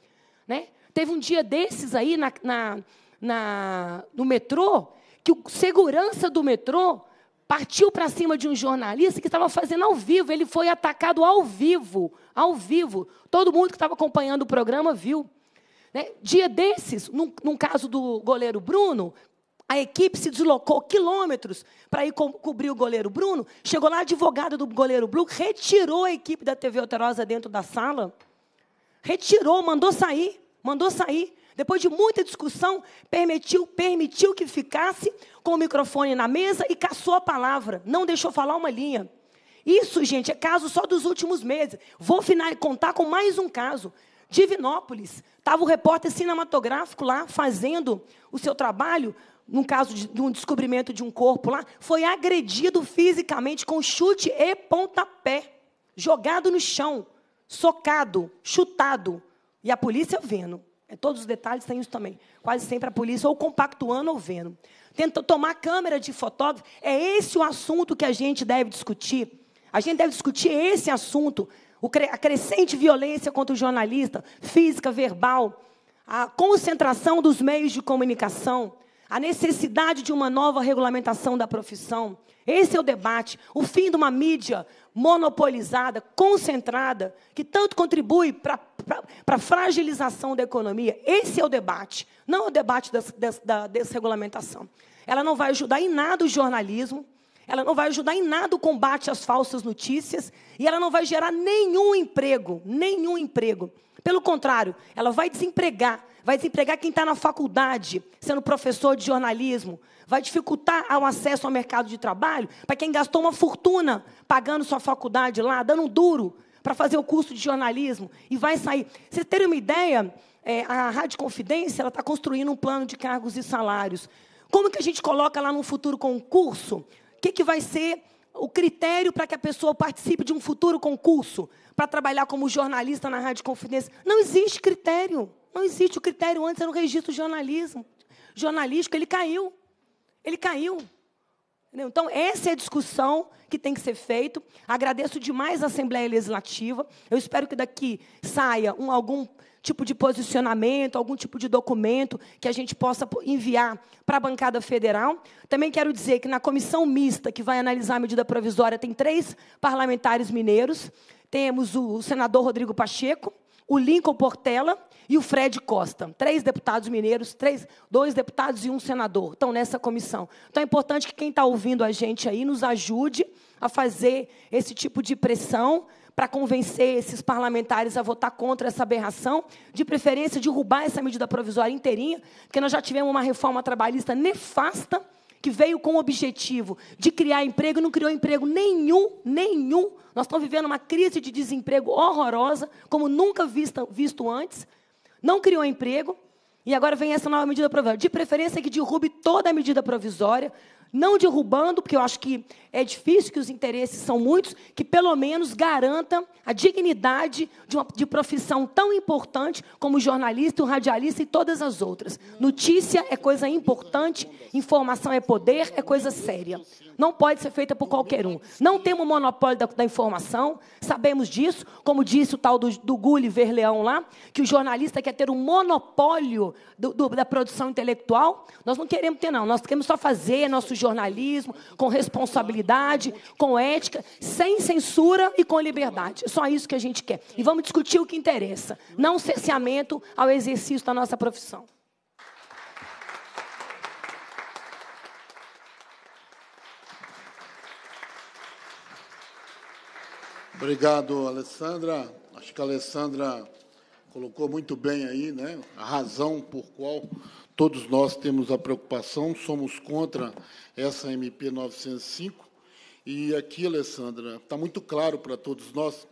né? Teve um dia desses aí na, na, na no metrô que o segurança do metrô partiu para cima de um jornalista que estava fazendo ao vivo, ele foi atacado ao vivo, ao vivo. Todo mundo que estava acompanhando o programa viu. Né? Dia desses, num, num, caso do goleiro Bruno, a equipe se deslocou quilômetros para ir co cobrir o goleiro Bruno. Chegou lá, a advogada do goleiro Bruno retirou a equipe da TV Alterosa dentro da sala. Retirou, mandou sair, mandou sair. Depois de muita discussão, permitiu, permitiu que ficasse com o microfone na mesa e caçou a palavra. Não deixou falar uma linha. Isso, gente, é caso só dos últimos meses. Vou final, contar com mais um caso. Divinópolis, estava o repórter cinematográfico lá fazendo o seu trabalho, no caso de, de, um descobrimento de um corpo lá, foi agredido fisicamente com chute e pontapé, jogado no chão, socado, chutado. E a polícia vendo. É, todos os detalhes têm isso também. Quase sempre a polícia ou compactuando ou vendo. Tenta tomar câmera de fotógrafo. É esse o assunto que a gente deve discutir. A gente deve discutir esse assunto a crescente violência contra o jornalista, física, verbal, a concentração dos meios de comunicação, a necessidade de uma nova regulamentação da profissão. Esse é o debate. O fim de uma mídia monopolizada, concentrada, que tanto contribui para a fragilização da economia. Esse é o debate, não o debate das, das, da desregulamentação. Ela não vai ajudar em nada o jornalismo, ela não vai ajudar em nada o combate às falsas notícias e ela não vai gerar nenhum emprego, nenhum emprego. Pelo contrário, ela vai desempregar, vai desempregar quem está na faculdade, sendo professor de jornalismo, vai dificultar o acesso ao mercado de trabalho para quem gastou uma fortuna pagando sua faculdade lá, dando duro para fazer o curso de jornalismo e vai sair. Vocês terem uma ideia, é, a Rádio Confidência está construindo um plano de cargos e salários. Como que a gente coloca lá no futuro concurso que, que vai ser o critério para que a pessoa participe de um futuro concurso para trabalhar como jornalista na Rádio Confidência. Não existe critério. Não existe. O critério antes era o registro jornalismo, jornalístico. Ele caiu. Ele caiu. Entendeu? Então, essa é a discussão que tem que ser feita. Agradeço demais a Assembleia Legislativa. Eu espero que daqui saia um, algum tipo de posicionamento, algum tipo de documento que a gente possa enviar para a bancada federal. Também quero dizer que na comissão mista que vai analisar a medida provisória tem três parlamentares mineiros. Temos o senador Rodrigo Pacheco, o Lincoln Portela e o Fred Costa. Três deputados mineiros, três, dois deputados e um senador estão nessa comissão. Então é importante que quem está ouvindo a gente aí nos ajude a fazer esse tipo de pressão para convencer esses parlamentares a votar contra essa aberração, de preferência derrubar essa medida provisória inteirinha, porque nós já tivemos uma reforma trabalhista nefasta, que veio com o objetivo de criar emprego, não criou emprego nenhum, nenhum. Nós estamos vivendo uma crise de desemprego horrorosa, como nunca vista, visto antes. Não criou emprego, e agora vem essa nova medida provisória. De preferência que derrube toda a medida provisória, não derrubando, porque eu acho que é difícil, que os interesses são muitos, que pelo menos garanta a dignidade de uma de profissão tão importante como o jornalista, o radialista e todas as outras. Notícia é coisa importante, informação é poder, é coisa séria não pode ser feita por qualquer um. Não temos monopólio da, da informação, sabemos disso, como disse o tal do, do Gulliver Leão lá, que o jornalista quer ter um monopólio do, do, da produção intelectual. Nós não queremos ter, não. Nós queremos só fazer nosso jornalismo com responsabilidade, com ética, sem censura e com liberdade. É só isso que a gente quer. E vamos discutir o que interessa, não cerceamento ao exercício da nossa profissão. Obrigado, Alessandra. Acho que a Alessandra colocou muito bem aí, né? A razão por qual todos nós temos a preocupação, somos contra essa MP 905. E aqui, Alessandra, está muito claro para todos nós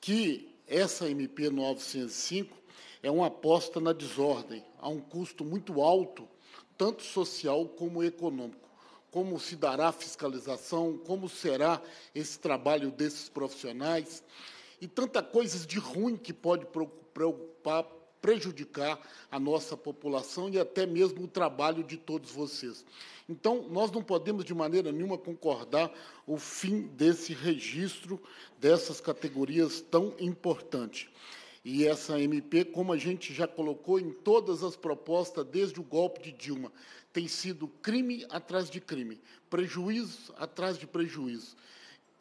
que essa MP 905 é uma aposta na desordem, a um custo muito alto, tanto social como econômico como se dará a fiscalização, como será esse trabalho desses profissionais e tanta coisas de ruim que pode preocupar, prejudicar a nossa população e até mesmo o trabalho de todos vocês. Então, nós não podemos de maneira nenhuma concordar o fim desse registro dessas categorias tão importantes. E essa MP, como a gente já colocou em todas as propostas desde o golpe de Dilma, tem sido crime atrás de crime, prejuízo atrás de prejuízo,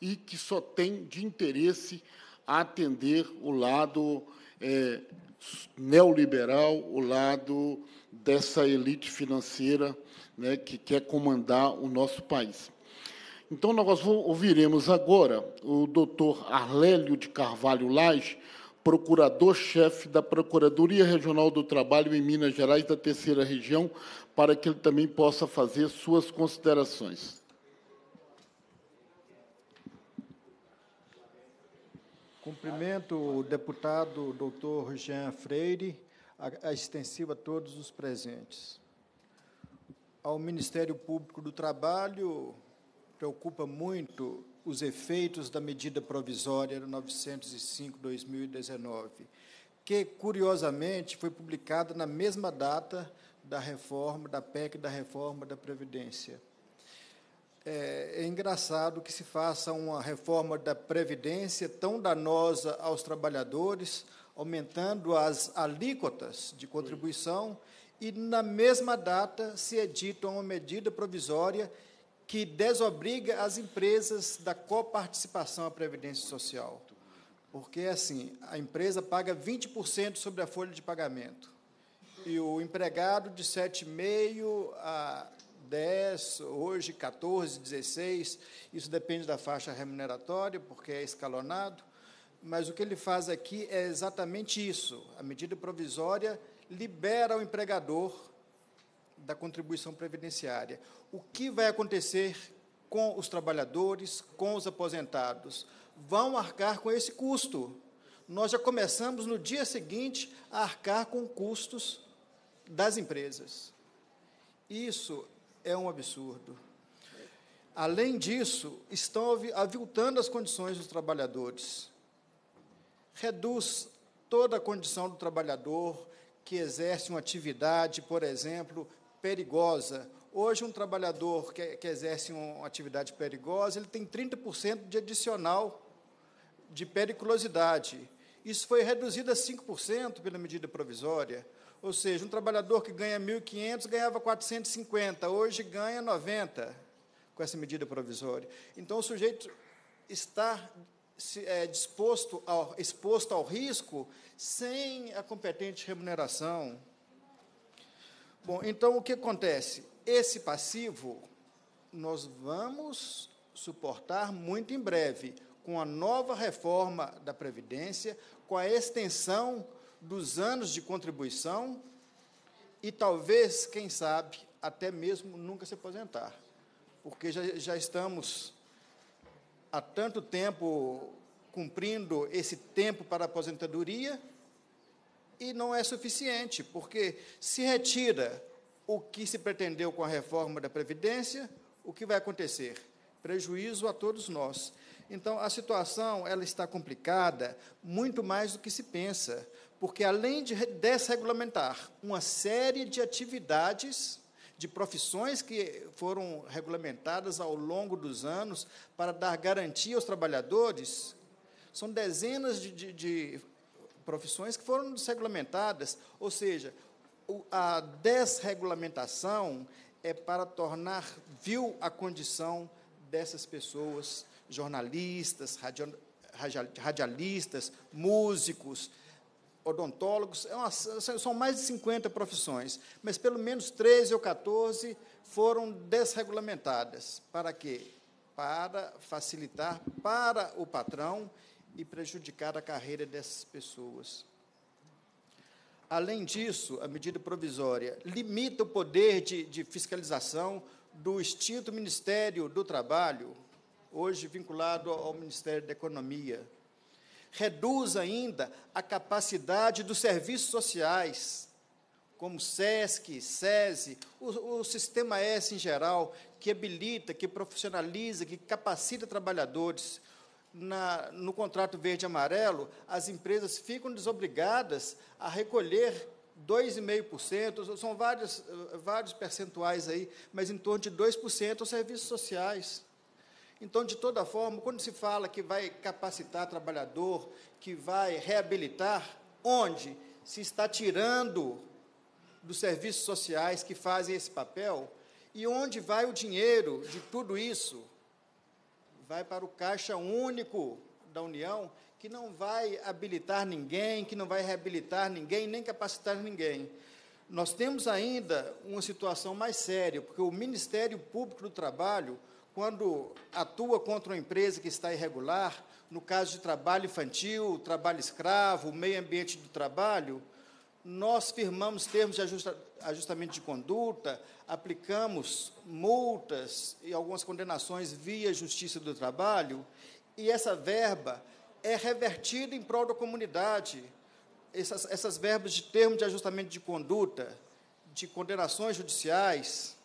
e que só tem de interesse atender o lado é, neoliberal, o lado dessa elite financeira né, que quer comandar o nosso país. Então, nós ouviremos agora o doutor Arlélio de Carvalho Lage, procurador-chefe da Procuradoria Regional do Trabalho em Minas Gerais, da Terceira Região, para que ele também possa fazer suas considerações. Cumprimento o deputado doutor Jean Freire, a, a extensiva a todos os presentes. Ao Ministério Público do Trabalho, preocupa muito os efeitos da medida provisória 905-2019, que, curiosamente, foi publicada na mesma data da reforma, da PEC da reforma da Previdência. É, é engraçado que se faça uma reforma da Previdência tão danosa aos trabalhadores, aumentando as alíquotas de contribuição, e na mesma data se edita uma medida provisória que desobriga as empresas da coparticipação à Previdência Social. Porque, assim, a empresa paga 20% sobre a folha de pagamento e o empregado de 7,5% a 10, hoje 14, 16, isso depende da faixa remuneratória, porque é escalonado, mas o que ele faz aqui é exatamente isso. A medida provisória libera o empregador da contribuição previdenciária. O que vai acontecer com os trabalhadores, com os aposentados? Vão arcar com esse custo. Nós já começamos no dia seguinte a arcar com custos das empresas. Isso é um absurdo. Além disso, estão aviltando as condições dos trabalhadores. Reduz toda a condição do trabalhador que exerce uma atividade, por exemplo, perigosa. Hoje, um trabalhador que, que exerce uma atividade perigosa, ele tem 30% de adicional de periculosidade. Isso foi reduzido a 5% pela medida provisória. Ou seja, um trabalhador que ganha 1.500 ganhava 450, hoje ganha 90 com essa medida provisória. Então, o sujeito está é, disposto ao, exposto ao risco sem a competente remuneração. Bom, então o que acontece? Esse passivo nós vamos suportar muito em breve, com a nova reforma da Previdência, com a extensão dos anos de contribuição e talvez, quem sabe, até mesmo nunca se aposentar, porque já, já estamos há tanto tempo cumprindo esse tempo para aposentadoria e não é suficiente, porque se retira o que se pretendeu com a reforma da Previdência, o que vai acontecer? Prejuízo a todos nós. Então, a situação ela está complicada muito mais do que se pensa, porque além de desregulamentar uma série de atividades, de profissões que foram regulamentadas ao longo dos anos para dar garantia aos trabalhadores, são dezenas de, de, de profissões que foram desregulamentadas, ou seja, a desregulamentação é para tornar vil a condição dessas pessoas, jornalistas, radialistas, músicos, odontólogos, é são mais de 50 profissões, mas pelo menos 13 ou 14 foram desregulamentadas. Para quê? Para facilitar para o patrão e prejudicar a carreira dessas pessoas. Além disso, a medida provisória limita o poder de, de fiscalização do extinto Ministério do Trabalho, hoje vinculado ao Ministério da Economia. Reduz ainda a capacidade dos serviços sociais, como SESC, SESI, o, o Sistema S em geral, que habilita, que profissionaliza, que capacita trabalhadores na, no contrato verde-amarelo, as empresas ficam desobrigadas a recolher 2,5%, são vários, eh, vários percentuais aí, mas em torno de 2% aos serviços sociais. Então, de toda forma, quando se fala que vai capacitar trabalhador, que vai reabilitar, onde se está tirando dos serviços sociais que fazem esse papel e onde vai o dinheiro de tudo isso? vai para o caixa único da União, que não vai habilitar ninguém, que não vai reabilitar ninguém, nem capacitar ninguém. Nós temos ainda uma situação mais séria, porque o Ministério Público do Trabalho, quando atua contra uma empresa que está irregular, no caso de trabalho infantil, trabalho escravo, meio ambiente do trabalho, nós firmamos termos de ajustamento de conduta, aplicamos multas e algumas condenações via Justiça do Trabalho, e essa verba é revertida em prol da comunidade. Essas, essas verbas de termos de ajustamento de conduta, de condenações judiciais,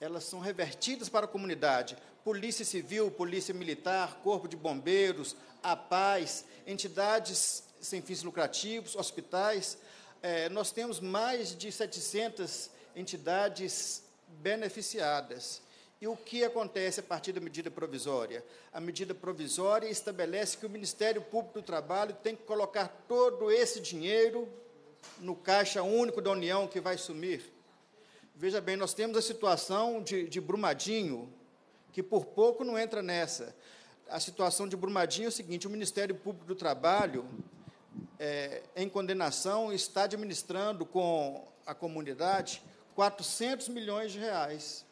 elas são revertidas para a comunidade. Polícia Civil, Polícia Militar, Corpo de Bombeiros, a Paz, entidades sem fins lucrativos, hospitais, é, nós temos mais de 700 entidades beneficiadas. E o que acontece a partir da medida provisória? A medida provisória estabelece que o Ministério Público do Trabalho tem que colocar todo esse dinheiro no caixa único da União que vai sumir. Veja bem, nós temos a situação de, de Brumadinho, que por pouco não entra nessa. A situação de Brumadinho é o seguinte: o Ministério Público do Trabalho é, em condenação está administrando com a comunidade 400 milhões de reais.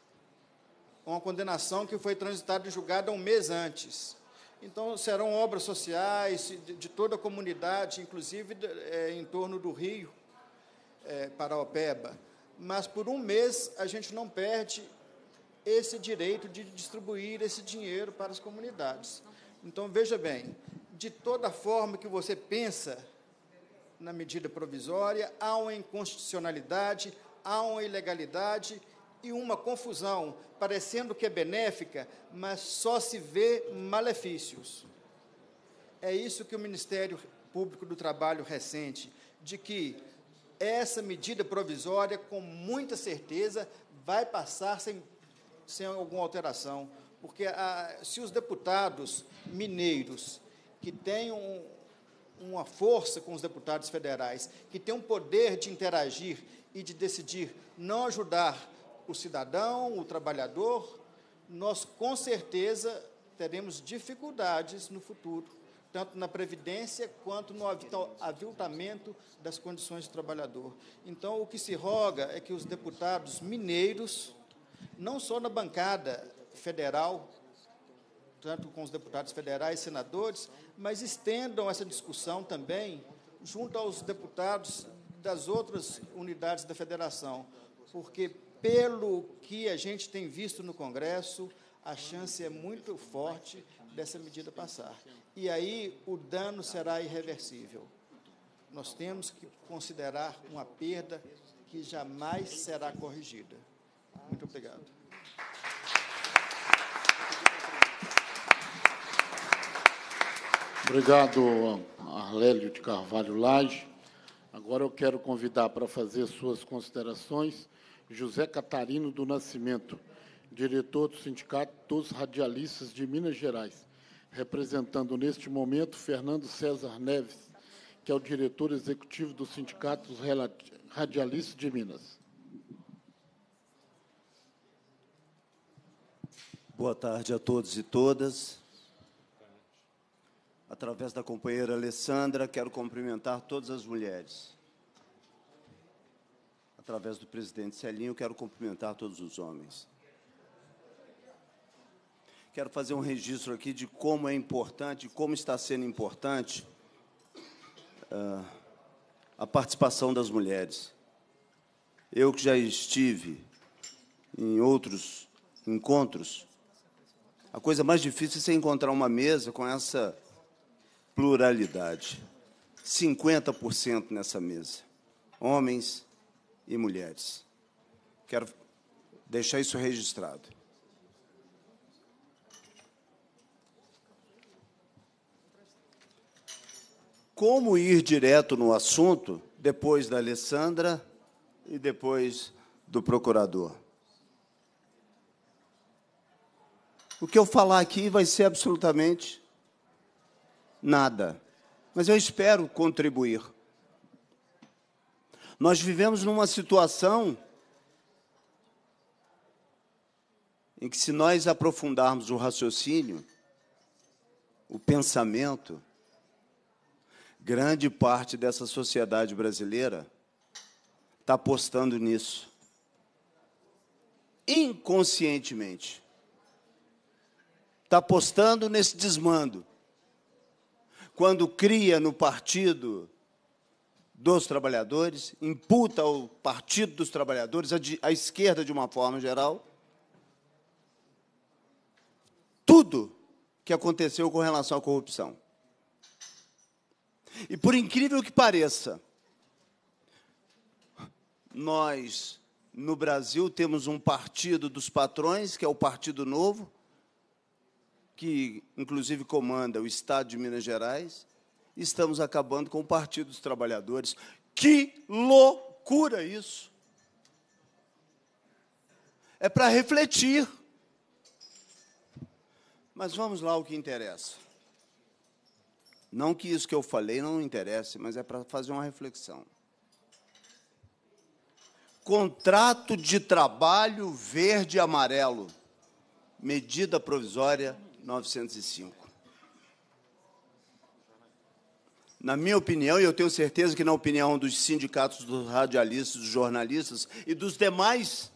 Uma condenação que foi transitada e julgada um mês antes. Então, serão obras sociais de, de toda a comunidade, inclusive de, é, em torno do rio é, Opeba. Mas, por um mês, a gente não perde esse direito de distribuir esse dinheiro para as comunidades. Então, veja bem, de toda forma que você pensa, na medida provisória, há uma inconstitucionalidade, há uma ilegalidade e uma confusão, parecendo que é benéfica, mas só se vê malefícios. É isso que o Ministério Público do Trabalho recente, de que essa medida provisória, com muita certeza, vai passar sem, sem alguma alteração, porque a, ah, se os deputados mineiros que têm um, uma força com os deputados federais, que tem um poder de interagir e de decidir não ajudar o cidadão, o trabalhador, nós com certeza teremos dificuldades no futuro, tanto na previdência quanto no aviltamento das condições do trabalhador. Então, o que se roga é que os deputados mineiros, não só na bancada federal, tanto com os deputados federais e senadores, mas estendam essa discussão também junto aos deputados das outras unidades da federação, porque pelo que a gente tem visto no Congresso, a chance é muito forte dessa medida passar. E aí o dano será irreversível. Nós temos que considerar uma perda que jamais será corrigida. Muito obrigado. Obrigado, Arlélio de Carvalho Lage. Agora eu quero convidar para fazer suas considerações José Catarino do Nascimento, diretor do Sindicato dos Radialistas de Minas Gerais, representando neste momento Fernando César Neves, que é o diretor executivo do Sindicato dos Radialistas de Minas. Boa tarde a todos e todas. Através da companheira Alessandra, quero cumprimentar todas as mulheres. Através do presidente Celinho, quero cumprimentar todos os homens. Quero fazer um registro aqui de como é importante, como está sendo importante uh, a participação das mulheres. Eu que já estive em outros encontros, a coisa mais difícil é você encontrar uma mesa com essa pluralidade. 50% nessa mesa, homens e mulheres. Quero deixar isso registrado. Como ir direto no assunto depois da Alessandra e depois do procurador? O que eu falar aqui vai ser absolutamente nada, mas eu espero contribuir. Nós vivemos numa situação em que, se nós aprofundarmos o raciocínio, o pensamento, grande parte dessa sociedade brasileira está apostando nisso. Inconscientemente. Está apostando nesse desmando quando cria no Partido dos Trabalhadores, imputa ao Partido dos Trabalhadores, à esquerda de uma forma geral, tudo que aconteceu com relação à corrupção. E por incrível que pareça, nós no Brasil temos um partido dos patrões, que é o Partido Novo, que inclusive comanda o Estado de Minas Gerais, estamos acabando com o Partido dos Trabalhadores. Que loucura isso! É para refletir. Mas vamos lá o que interessa. Não que isso que eu falei não interesse, mas é para fazer uma reflexão. Contrato de trabalho verde e amarelo, medida provisória 905. Na minha opinião, e eu tenho certeza que na opinião dos sindicatos dos radialistas, dos jornalistas e dos demais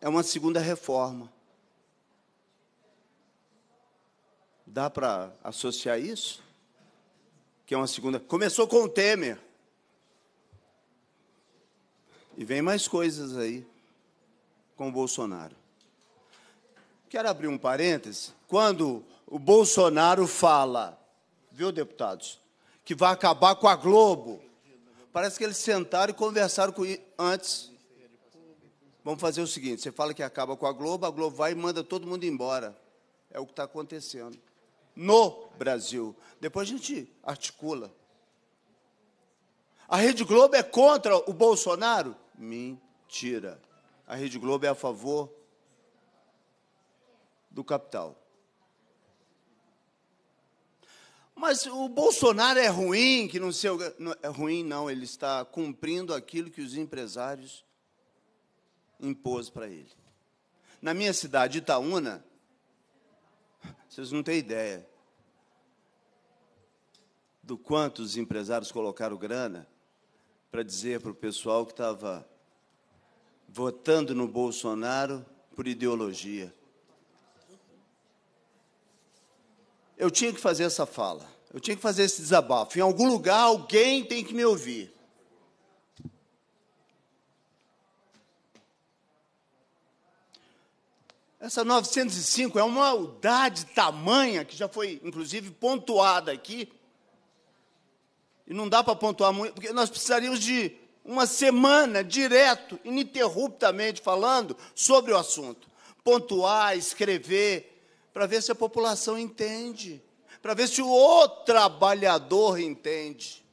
é uma segunda reforma. Dá para associar isso? Que é uma segunda. Começou com o Temer. E vem mais coisas aí com o Bolsonaro. Quero abrir um parêntese. Quando o Bolsonaro fala, viu, deputados, que vai acabar com a Globo, parece que eles sentaram e conversaram com antes. Vamos fazer o seguinte: você fala que acaba com a Globo, a Globo vai e manda todo mundo embora. É o que está acontecendo no Brasil. Depois a gente articula. A Rede Globo é contra o Bolsonaro? mentira. A Rede Globo é a favor do capital. Mas o Bolsonaro é ruim, que não sei é ruim não, ele está cumprindo aquilo que os empresários impôs para ele. Na minha cidade, Itaúna, vocês não têm ideia do quanto os empresários colocaram grana para dizer para o pessoal que estava votando no Bolsonaro por ideologia. Eu tinha que fazer essa fala, eu tinha que fazer esse desabafo. Em algum lugar alguém tem que me ouvir. Essa 905 é uma maldade tamanha que já foi, inclusive, pontuada aqui e não dá para pontuar muito, porque nós precisaríamos de uma semana direto, ininterruptamente falando sobre o assunto. Pontuar, escrever, para ver se a população entende, para ver se o trabalhador entende.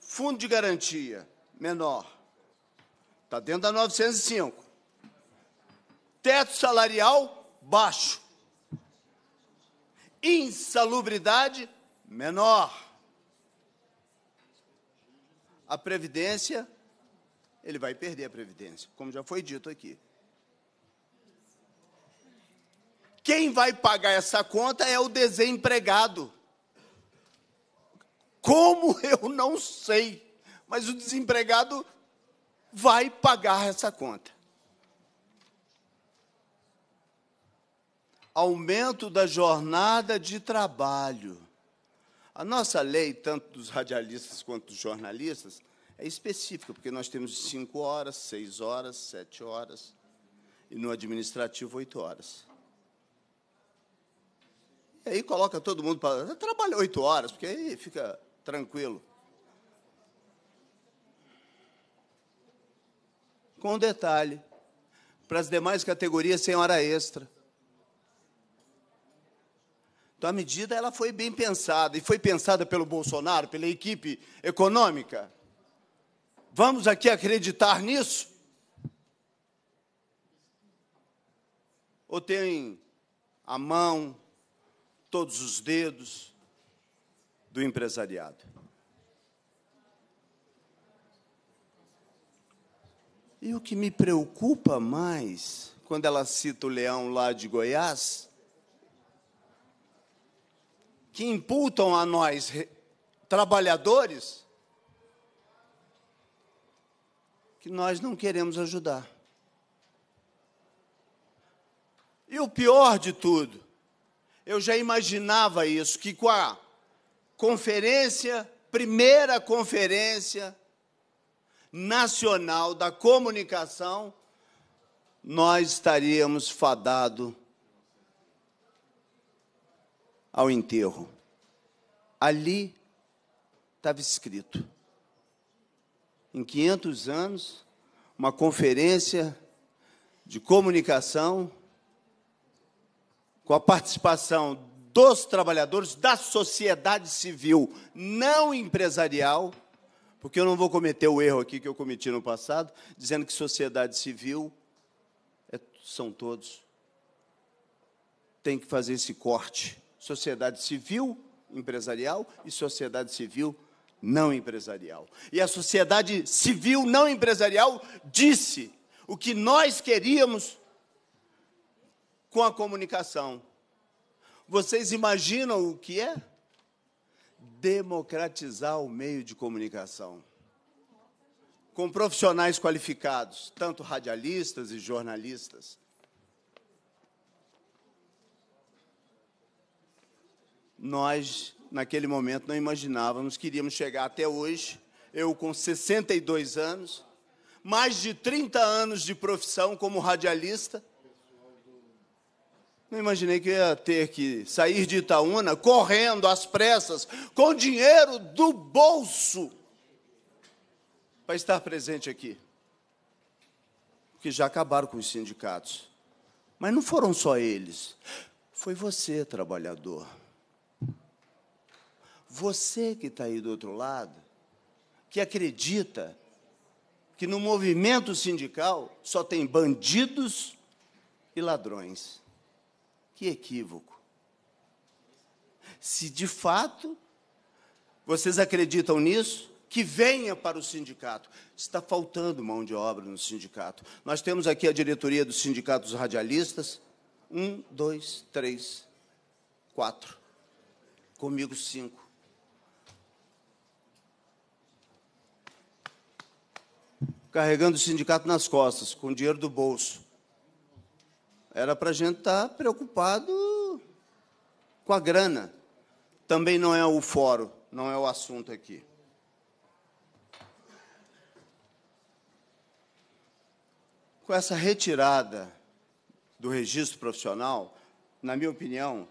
Fundo de garantia menor. Está dentro da 905. Teto salarial baixo. Insalubridade menor. A previdência, ele vai perder a previdência, como já foi dito aqui. Quem vai pagar essa conta é o desempregado. Como eu não sei, mas o desempregado vai pagar essa conta. Aumento da jornada de trabalho. A nossa lei, tanto dos radialistas quanto dos jornalistas, é específica, porque nós temos cinco horas, seis horas, sete horas, e no administrativo, oito horas. E aí coloca todo mundo para. Trabalha oito horas, porque aí fica tranquilo. Com um detalhe: para as demais categorias, sem hora extra. Então, a medida ela foi bem pensada, e foi pensada pelo Bolsonaro, pela equipe econômica. Vamos aqui acreditar nisso? Ou tem a mão, todos os dedos do empresariado? E o que me preocupa mais, quando ela cita o leão lá de Goiás, que imputam a nós trabalhadores que nós não queremos ajudar. E o pior de tudo, eu já imaginava isso, que com a conferência, primeira conferência nacional da comunicação, nós estaríamos fadados ao enterro. Ali estava escrito. Em 500 anos, uma conferência de comunicação com a participação dos trabalhadores da sociedade civil, não empresarial, porque eu não vou cometer o erro aqui que eu cometi no passado, dizendo que sociedade civil é, são todos. Tem que fazer esse corte sociedade civil empresarial e sociedade civil não empresarial. E a sociedade civil não empresarial disse o que nós queríamos com a comunicação. Vocês imaginam o que é? Democratizar o meio de comunicação. Com profissionais qualificados, tanto radialistas e jornalistas nós, naquele momento, não imaginávamos que iríamos chegar até hoje. Eu, com 62 anos, mais de 30 anos de profissão como radialista. Não imaginei que ia ter que sair de Itaúna correndo às pressas, com dinheiro do bolso, para estar presente aqui. Porque já acabaram com os sindicatos. Mas não foram só eles. Foi você, trabalhador. Você que está aí do outro lado, que acredita que no movimento sindical só tem bandidos e ladrões. Que equívoco. Se de fato vocês acreditam nisso, que venha para o sindicato. Está faltando mão de obra no sindicato. Nós temos aqui a diretoria dos sindicatos radialistas. Um, dois, três, quatro. Comigo, cinco. carregando o sindicato nas costas, com dinheiro do bolso. Era para a gente estar tá preocupado com a grana. Também não é o fórum, não é o assunto aqui. Com essa retirada do registro profissional, na minha opinião,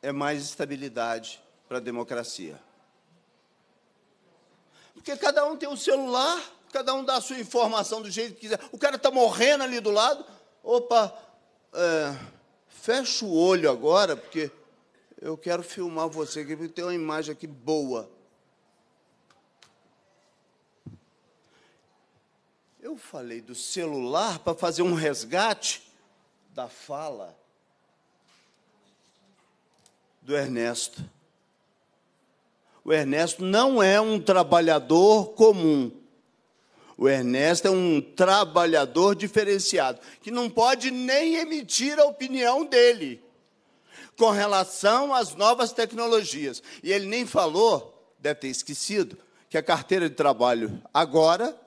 é mais estabilidade para a democracia. Porque cada um tem o um celular, cada um dá a sua informação do jeito que quiser. O cara está morrendo ali do lado. Opa, é, fecha o olho agora, porque eu quero filmar você aqui, porque tem uma imagem aqui boa. Eu falei do celular para fazer um resgate da fala do Ernesto o Ernesto não é um trabalhador comum. O Ernesto é um trabalhador diferenciado, que não pode nem emitir a opinião dele com relação às novas tecnologias. E ele nem falou, deve ter esquecido, que a carteira de trabalho agora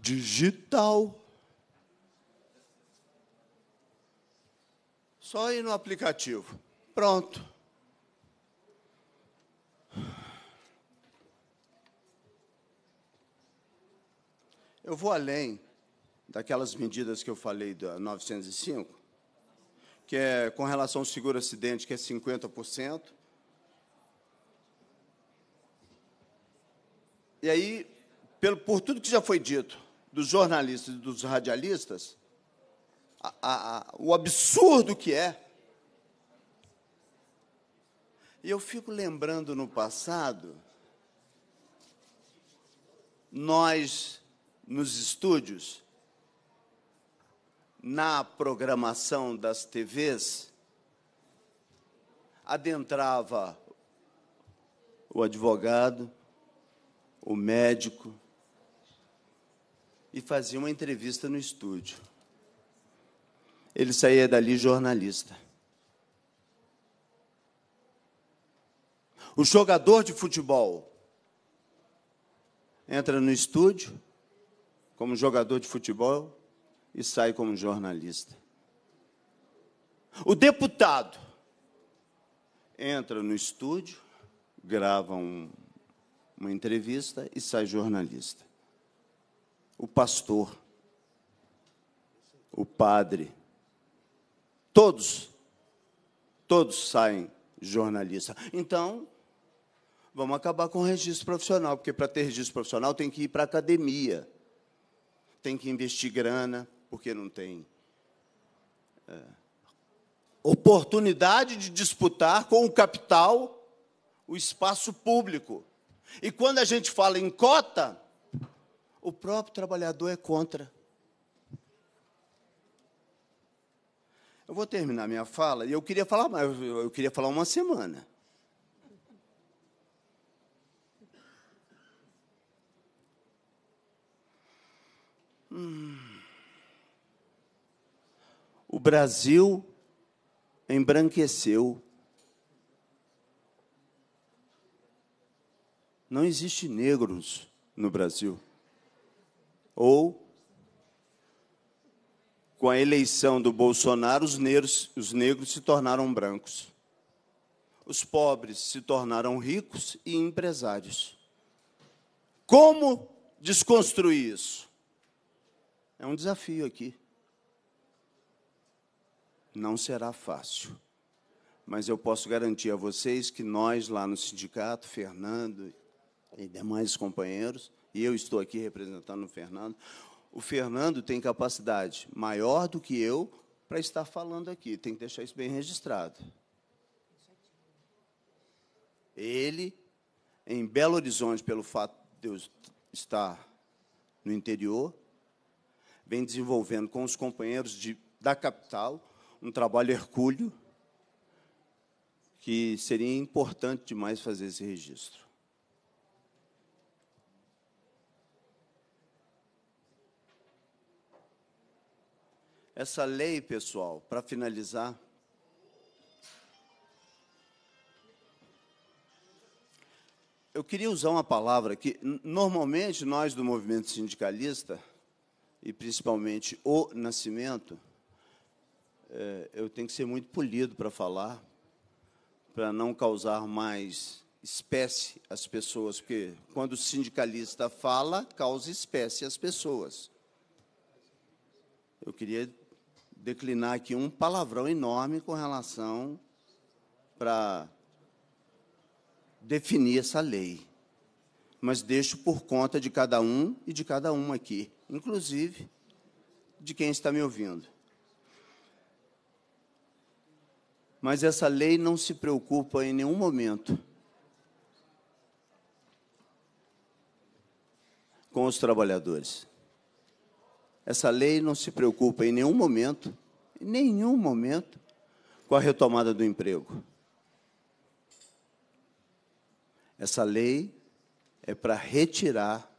digital. Só ir no aplicativo. Pronto. Eu vou além daquelas medidas que eu falei da 905, que é com relação ao seguro acidente, que é 50%. E aí, pelo, por tudo que já foi dito dos jornalistas e dos radialistas, a, a, a, o absurdo que é. E eu fico lembrando no passado, nós nos estúdios, na programação das TVs, adentrava o advogado, o médico, e fazia uma entrevista no estúdio. Ele saía dali jornalista. O jogador de futebol entra no estúdio, como jogador de futebol e sai como jornalista. O deputado entra no estúdio, grava um, uma entrevista e sai jornalista. O pastor, o padre, todos, todos saem jornalista. Então, vamos acabar com o registro profissional, porque para ter registro profissional tem que ir para a academia tem que investir grana porque não tem é, oportunidade de disputar com o capital o espaço público. E quando a gente fala em cota, o próprio trabalhador é contra. Eu vou terminar minha fala e eu queria falar mais, eu queria falar uma semana. O Brasil embranqueceu. Não existe negros no Brasil. Ou, com a eleição do Bolsonaro, os negros, os negros se tornaram brancos. Os pobres se tornaram ricos e empresários. Como desconstruir isso? É um desafio aqui. Não será fácil. Mas eu posso garantir a vocês que nós lá no sindicato, Fernando e demais companheiros, e eu estou aqui representando o Fernando, o Fernando tem capacidade maior do que eu para estar falando aqui, tem que deixar isso bem registrado. Ele, em Belo Horizonte, pelo fato de eu estar no interior, vem desenvolvendo com os companheiros de, da capital um trabalho hercúleo que seria importante demais fazer esse registro. Essa lei, pessoal, para finalizar, eu queria usar uma palavra que normalmente nós do movimento sindicalista e principalmente o nascimento, é, eu tenho que ser muito polido para falar, para não causar mais espécie às pessoas, porque quando o sindicalista fala, causa espécie às pessoas. Eu queria declinar aqui um palavrão enorme com relação para definir essa lei. Mas deixo por conta de cada um e de cada uma aqui inclusive de quem está me ouvindo. Mas essa lei não se preocupa em nenhum momento com os trabalhadores. Essa lei não se preocupa em nenhum momento, em nenhum momento, com a retomada do emprego. Essa lei é para retirar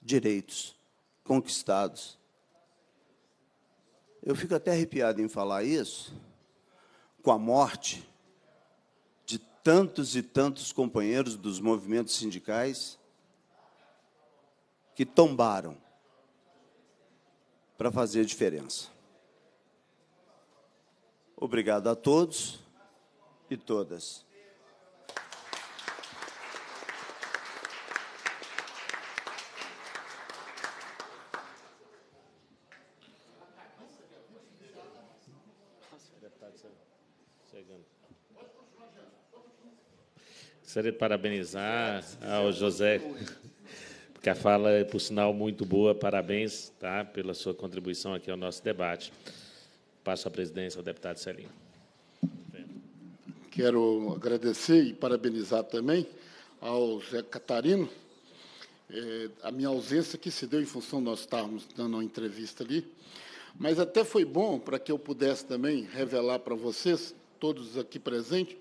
direitos conquistados. Eu fico até arrepiado em falar isso, com a morte de tantos e tantos companheiros dos movimentos sindicais que tombaram para fazer a diferença. Obrigado a todos e todas. Gostaria de parabenizar ao José, porque a fala é, por sinal, muito boa. Parabéns tá, pela sua contribuição aqui ao nosso debate. Passo a presidência ao deputado Celinho. Quero agradecer e parabenizar também ao Zé Catarino, é, a minha ausência que se deu em função de nós estarmos dando uma entrevista ali, mas até foi bom para que eu pudesse também revelar para vocês, todos aqui presentes,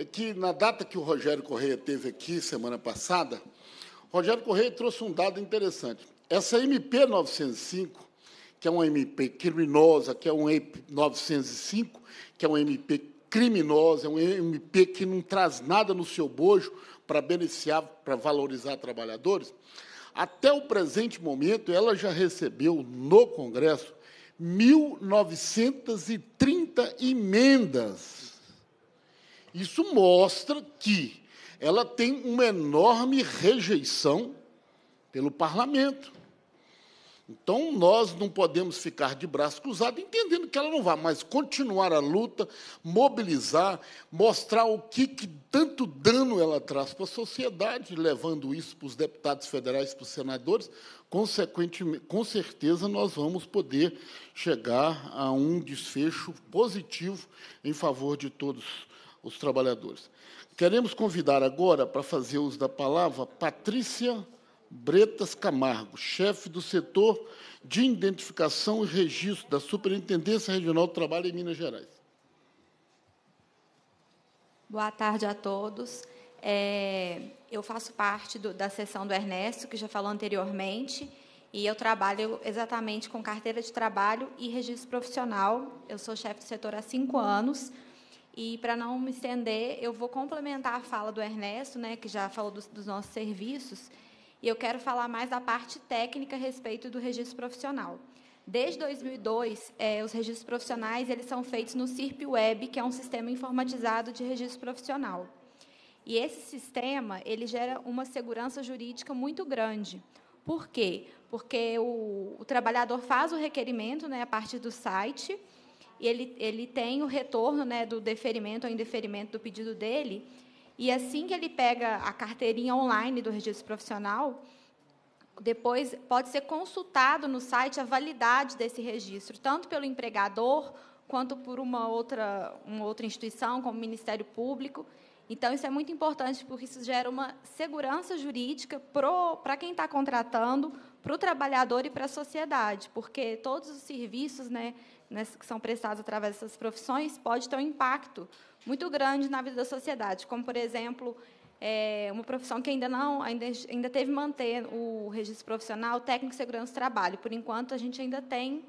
é que, na data que o Rogério Correia teve aqui, semana passada, Rogério Correia trouxe um dado interessante. Essa MP 905, que é uma MP criminosa, que é um MP 905, que é uma MP criminosa, é um MP que não traz nada no seu bojo para beneficiar, para valorizar trabalhadores, até o presente momento ela já recebeu no Congresso 1.930 emendas isso mostra que ela tem uma enorme rejeição pelo parlamento. Então, nós não podemos ficar de braço cruzado, entendendo que ela não vai mais continuar a luta, mobilizar, mostrar o que, que tanto dano ela traz para a sociedade, levando isso para os deputados federais, para os senadores. Consequentemente, com certeza, nós vamos poder chegar a um desfecho positivo em favor de todos os trabalhadores. Queremos convidar agora para fazer uso da palavra Patrícia Bretas Camargo, chefe do setor de identificação e registro da Superintendência Regional do Trabalho em Minas Gerais. Boa tarde a todos. É, eu faço parte do, da sessão do Ernesto, que já falou anteriormente, e eu trabalho exatamente com carteira de trabalho e registro profissional. Eu sou chefe do setor há cinco anos. E para não me estender, eu vou complementar a fala do Ernesto, né, que já falou dos, dos, nossos serviços, e eu quero falar mais da parte técnica a respeito do registro profissional. Desde 2002, eh, os registros profissionais eles são feitos no CIRP Web, que é um sistema informatizado de registro profissional. E esse sistema ele gera uma segurança jurídica muito grande. Por quê? Porque o, o trabalhador faz o requerimento né, a partir do site ele, ele tem o retorno né, do deferimento ou indeferimento do pedido dele, e assim que ele pega a carteirinha online do registro profissional, depois pode ser consultado no site a validade desse registro, tanto pelo empregador quanto por uma outra, uma outra instituição, como o Ministério Público. Então, isso é muito importante, porque isso gera uma segurança jurídica para quem está contratando, para o trabalhador e para a sociedade, porque todos os serviços né, né, que são prestados através dessas profissões pode ter um impacto muito grande na vida da sociedade, como, por exemplo, é uma profissão que ainda não ainda, ainda teve manter o registro profissional técnico de segurança do trabalho. Por enquanto, a gente ainda tem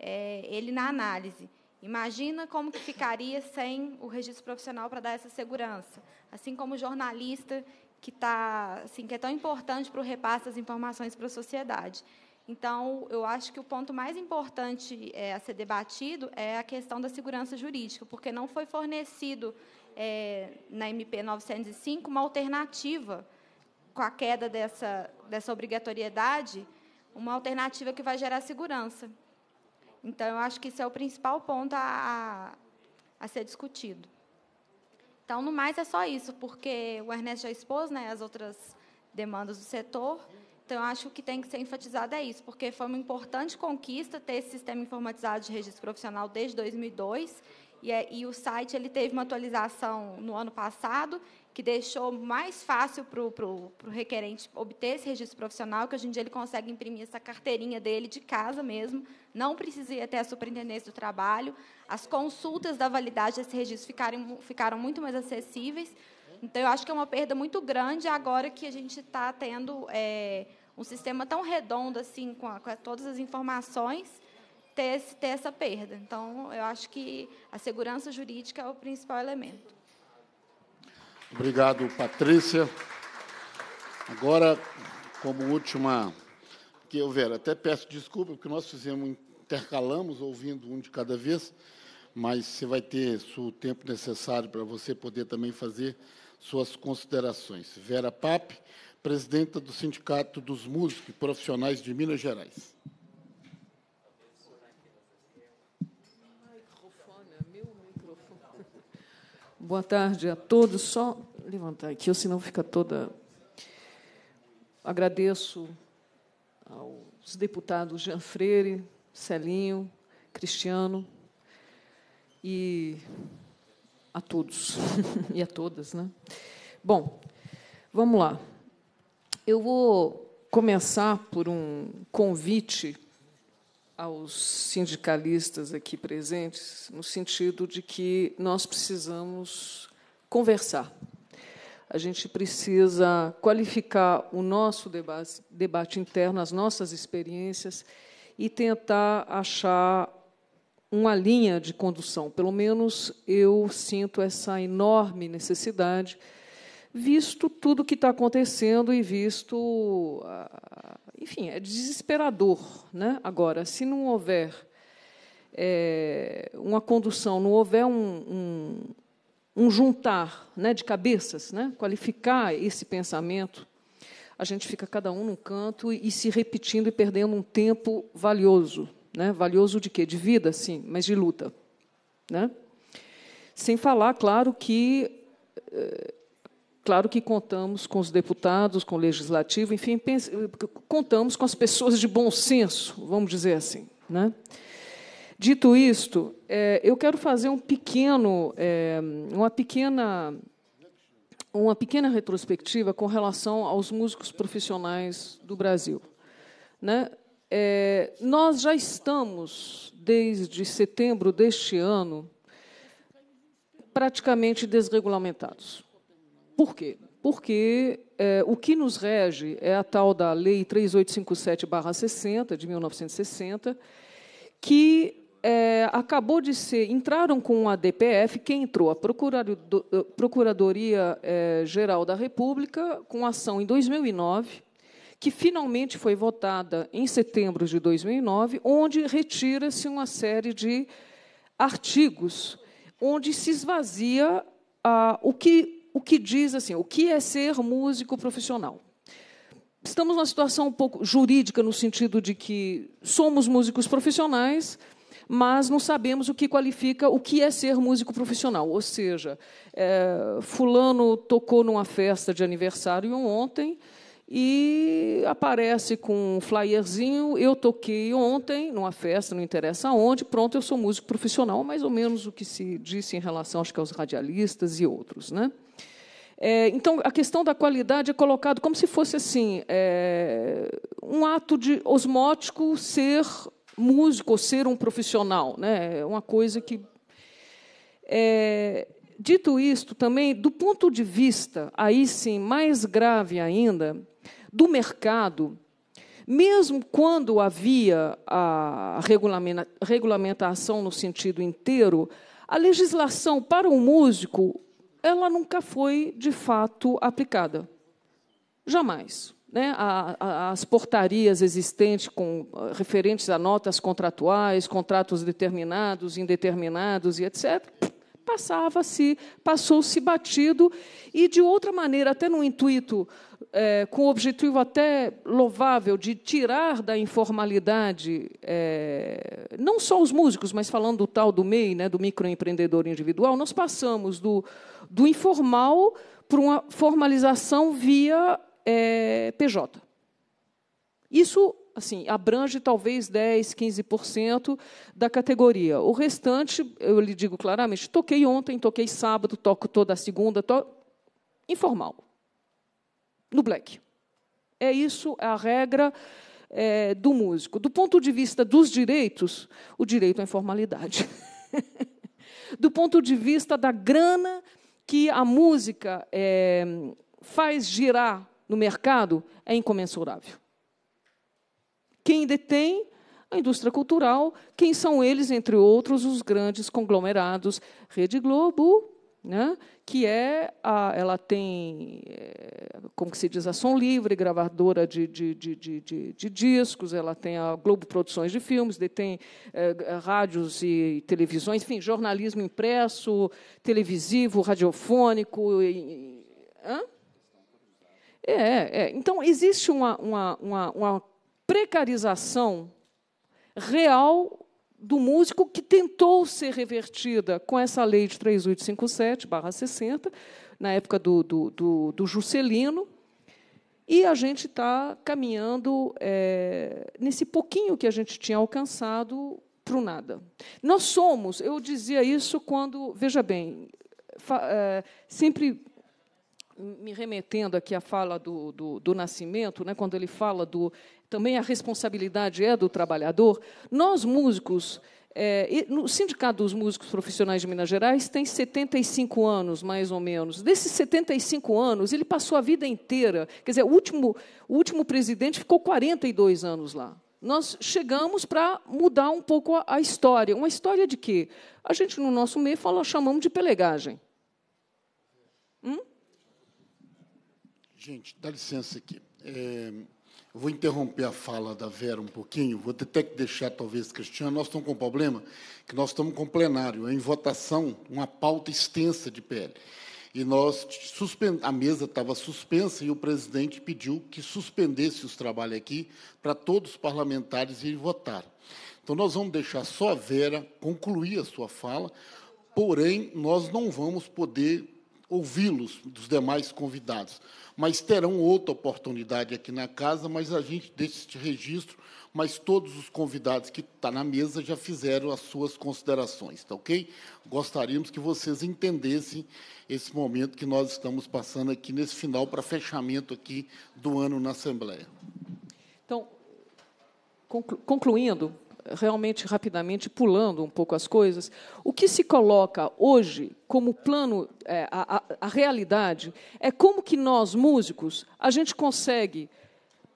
é, ele na análise. Imagina como que ficaria sem o registro profissional para dar essa segurança. Assim como o jornalista, que, tá, assim, que é tão importante para o repasse das informações para a sociedade. Então, eu acho que o ponto mais importante é, a ser debatido é a questão da segurança jurídica, porque não foi fornecido é, na MP 905 uma alternativa com a queda dessa, dessa obrigatoriedade, uma alternativa que vai gerar segurança. Então, eu acho que esse é o principal ponto a, a, a ser discutido. Então, no mais, é só isso, porque o Ernesto já expôs né, as outras demandas do setor. Então, acho que o que tem que ser enfatizado é isso, porque foi uma importante conquista ter esse sistema informatizado de registro profissional desde 2002, e, é, e o site ele teve uma atualização no ano passado, que deixou mais fácil para o requerente obter esse registro profissional, que hoje em dia ele consegue imprimir essa carteirinha dele de casa mesmo, não precisa ir até a superintendência do trabalho. As consultas da validade desse registro ficaram, ficaram muito mais acessíveis, então, eu acho que é uma perda muito grande agora que a gente está tendo é, um sistema tão redondo assim, com, a, com todas as informações, ter, esse, ter essa perda. Então, eu acho que a segurança jurídica é o principal elemento. Obrigado, Patrícia. Agora, como última, que eu, Vera, até peço desculpa, porque nós fizemos, intercalamos, ouvindo um de cada vez, mas você vai ter o tempo necessário para você poder também fazer suas considerações. Vera Pape, presidenta do Sindicato dos Músicos Profissionais de Minas Gerais. Boa tarde a todos. Só levantar aqui, senão fica toda. Agradeço aos deputados Jean Freire, Celinho, Cristiano e a todos e a todas, né? Bom, vamos lá. Eu vou começar por um convite aos sindicalistas aqui presentes, no sentido de que nós precisamos conversar. A gente precisa qualificar o nosso debate, debate interno, as nossas experiências, e tentar achar uma linha de condução. Pelo menos eu sinto essa enorme necessidade visto tudo o que está acontecendo e visto. Ah, enfim, é desesperador. Né? Agora, se não houver é, uma condução, não houver um, um, um juntar né, de cabeças, né, qualificar esse pensamento, a gente fica cada um num canto e, e se repetindo e perdendo um tempo valioso. Né? Valioso de quê? De vida, sim, mas de luta. Né? Sem falar, claro, que eh, Claro que contamos com os deputados, com o legislativo, enfim, contamos com as pessoas de bom senso, vamos dizer assim. Né? Dito isto, é, eu quero fazer um pequeno, é, uma pequena uma pequena retrospectiva com relação aos músicos profissionais do Brasil. Né? É, nós já estamos, desde setembro deste ano, praticamente desregulamentados. Por quê? Porque é, o que nos rege é a tal da Lei 3857-60, de 1960, que é, acabou de ser. Entraram com a DPF, quem entrou? A Procuradoria é, Geral da República, com ação em 2009, que finalmente foi votada em setembro de 2009, onde retira-se uma série de artigos, onde se esvazia o que o que diz assim, o que é ser músico profissional? Estamos numa situação um pouco jurídica no sentido de que somos músicos profissionais, mas não sabemos o que qualifica o que é ser músico profissional. Ou seja, é, fulano tocou numa festa de aniversário ontem e aparece com um flyerzinho, eu toquei ontem numa festa, não interessa onde, pronto, eu sou músico profissional, mais ou menos o que se disse em relação acho que aos radialistas e outros, né? É, então, a questão da qualidade é colocada como se fosse assim é, um ato de osmótico ser músico, ser um profissional, né? É uma coisa que é, dito isto, também do ponto de vista aí sim mais grave ainda do mercado, mesmo quando havia a regulamentação no sentido inteiro, a legislação para o músico ela nunca foi de fato aplicada. Jamais. Né? as portarias existentes com referentes a notas contratuais, contratos determinados, indeterminados e etc passava-se, passou-se batido, e de outra maneira, até no intuito, é, com o objetivo até louvável de tirar da informalidade, é, não só os músicos, mas falando do tal do MEI, né, do microempreendedor individual, nós passamos do, do informal para uma formalização via é, PJ. Isso assim, abrange talvez 10, 15% da categoria. O restante, eu lhe digo claramente, toquei ontem, toquei sábado, toco toda segunda, to... informal. No black. É isso, é a regra é, do músico. Do ponto de vista dos direitos, o direito à informalidade. do ponto de vista da grana que a música é, faz girar no mercado, é incomensurável. Quem detém? A indústria cultural. Quem são eles, entre outros, os grandes conglomerados? Rede Globo, né? que é a, ela tem, eh, como se diz, a Som Livre, gravadora de, de, de, de, discos, ela tem a Globo Produções de Filmes, detém é, rádios e televisões, enfim, jornalismo impresso, televisivo, radiofônico. E, e, é, é, então existe uma, uma, uma, uma precarização real do músico que tentou ser revertida com essa lei de 3857-60, na época do, do, do, do, Juscelino, e a gente está caminhando é, nesse pouquinho que a gente tinha alcançado para o nada. Nós somos, eu dizia isso quando, veja bem, fa, é, sempre me remetendo aqui à fala do, do, do Nascimento, né, quando ele fala do também a responsabilidade é do trabalhador. Nós, músicos, é, no Sindicato dos Músicos Profissionais de Minas Gerais tem 75 anos, mais ou menos. Desses 75 anos, ele passou a vida inteira. Quer dizer, o último, o último presidente ficou 42 anos lá. Nós chegamos para mudar um pouco a, a, história. Uma história de quê? A gente, no nosso meio, fala, chamamos de pelegagem. Hum? Gente, dá licença aqui. É vou interromper a fala da Vera um pouquinho, vou ter que deixar, talvez, Cristiano. Nós estamos com um problema que nós estamos com plenário, em votação, uma pauta extensa de PL. E nós a mesa estava suspensa e o presidente pediu que suspendesse os trabalhos aqui para todos os parlamentares irem votar. Então, nós vamos deixar só a Vera concluir a sua fala, porém, nós não vamos poder ouvi-los dos demais convidados mas terão outra oportunidade aqui na casa, mas a gente deixa este registro, mas todos os convidados que estão tá na mesa já fizeram as suas considerações, tá ok? Gostaríamos que vocês entendessem esse momento que nós estamos passando aqui nesse final para fechamento aqui do ano na Assembleia. Então, conclu concluindo, realmente rapidamente pulando um pouco as coisas, o que se coloca hoje como plano, é, a, a, a realidade, é como que nós, músicos, a gente consegue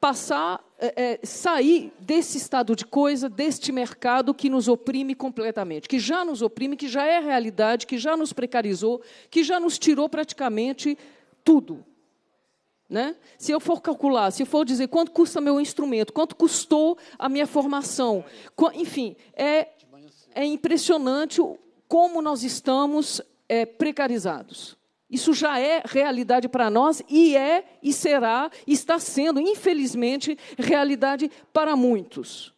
passar, é, é sair desse estado de coisa, deste mercado que nos oprime completamente, que já nos oprime, que já é realidade, que já nos precarizou, que já nos tirou praticamente tudo. Né? Se eu for calcular, se eu for dizer quanto custa meu instrumento, quanto custou a minha formação, enfim, é, é impressionante como nós estamos é, precarizados. Isso já é realidade para nós e é e será, está sendo, infelizmente, realidade para muitos,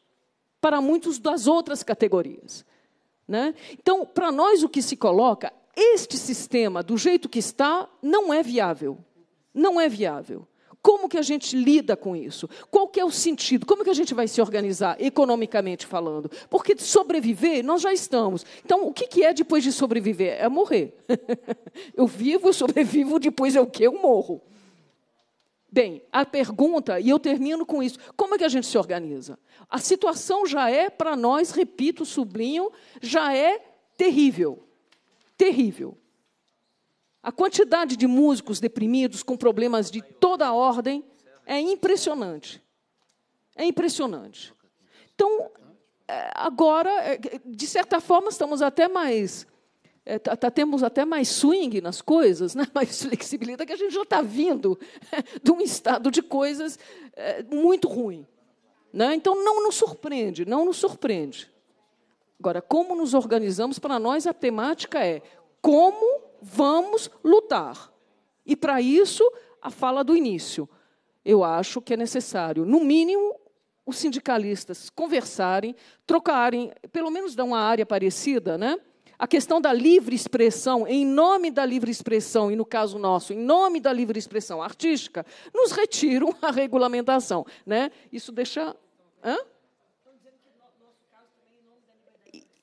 para muitos das outras categorias. Né? Então, para nós, o que se coloca, este sistema, do jeito que está, não é viável não é viável. Como que a gente lida com isso? Qual que é o sentido? Como que a gente vai se organizar economicamente falando? Porque de sobreviver nós já estamos. Então, o que, que é depois de sobreviver? É morrer. eu vivo, sobrevivo, depois é o que? Eu morro. Bem, a pergunta, e eu termino com isso, como é que a gente se organiza? A situação já é, para nós, repito, sublinho, já é terrível. Terrível. A quantidade de músicos deprimidos com problemas de toda a ordem é impressionante. É impressionante. Então, é, agora, é, de certa forma, estamos até mais. É, tá, tá temos até mais swing nas coisas, né? mais flexibilidade, que a gente já está vindo é, de um estado de coisas é, muito ruim. Né? Então, não nos surpreende, não nos surpreende. Agora, como nos organizamos, para nós a temática é como vamos lutar. E para isso, a fala do início. Eu acho que é necessário, no mínimo, os sindicalistas conversarem, trocarem, pelo menos dar uma área parecida, né? A questão da livre expressão, em nome da livre expressão, e no caso nosso, em nome da livre expressão artística, nos retiram a regulamentação. Né? Isso deixa. Hã?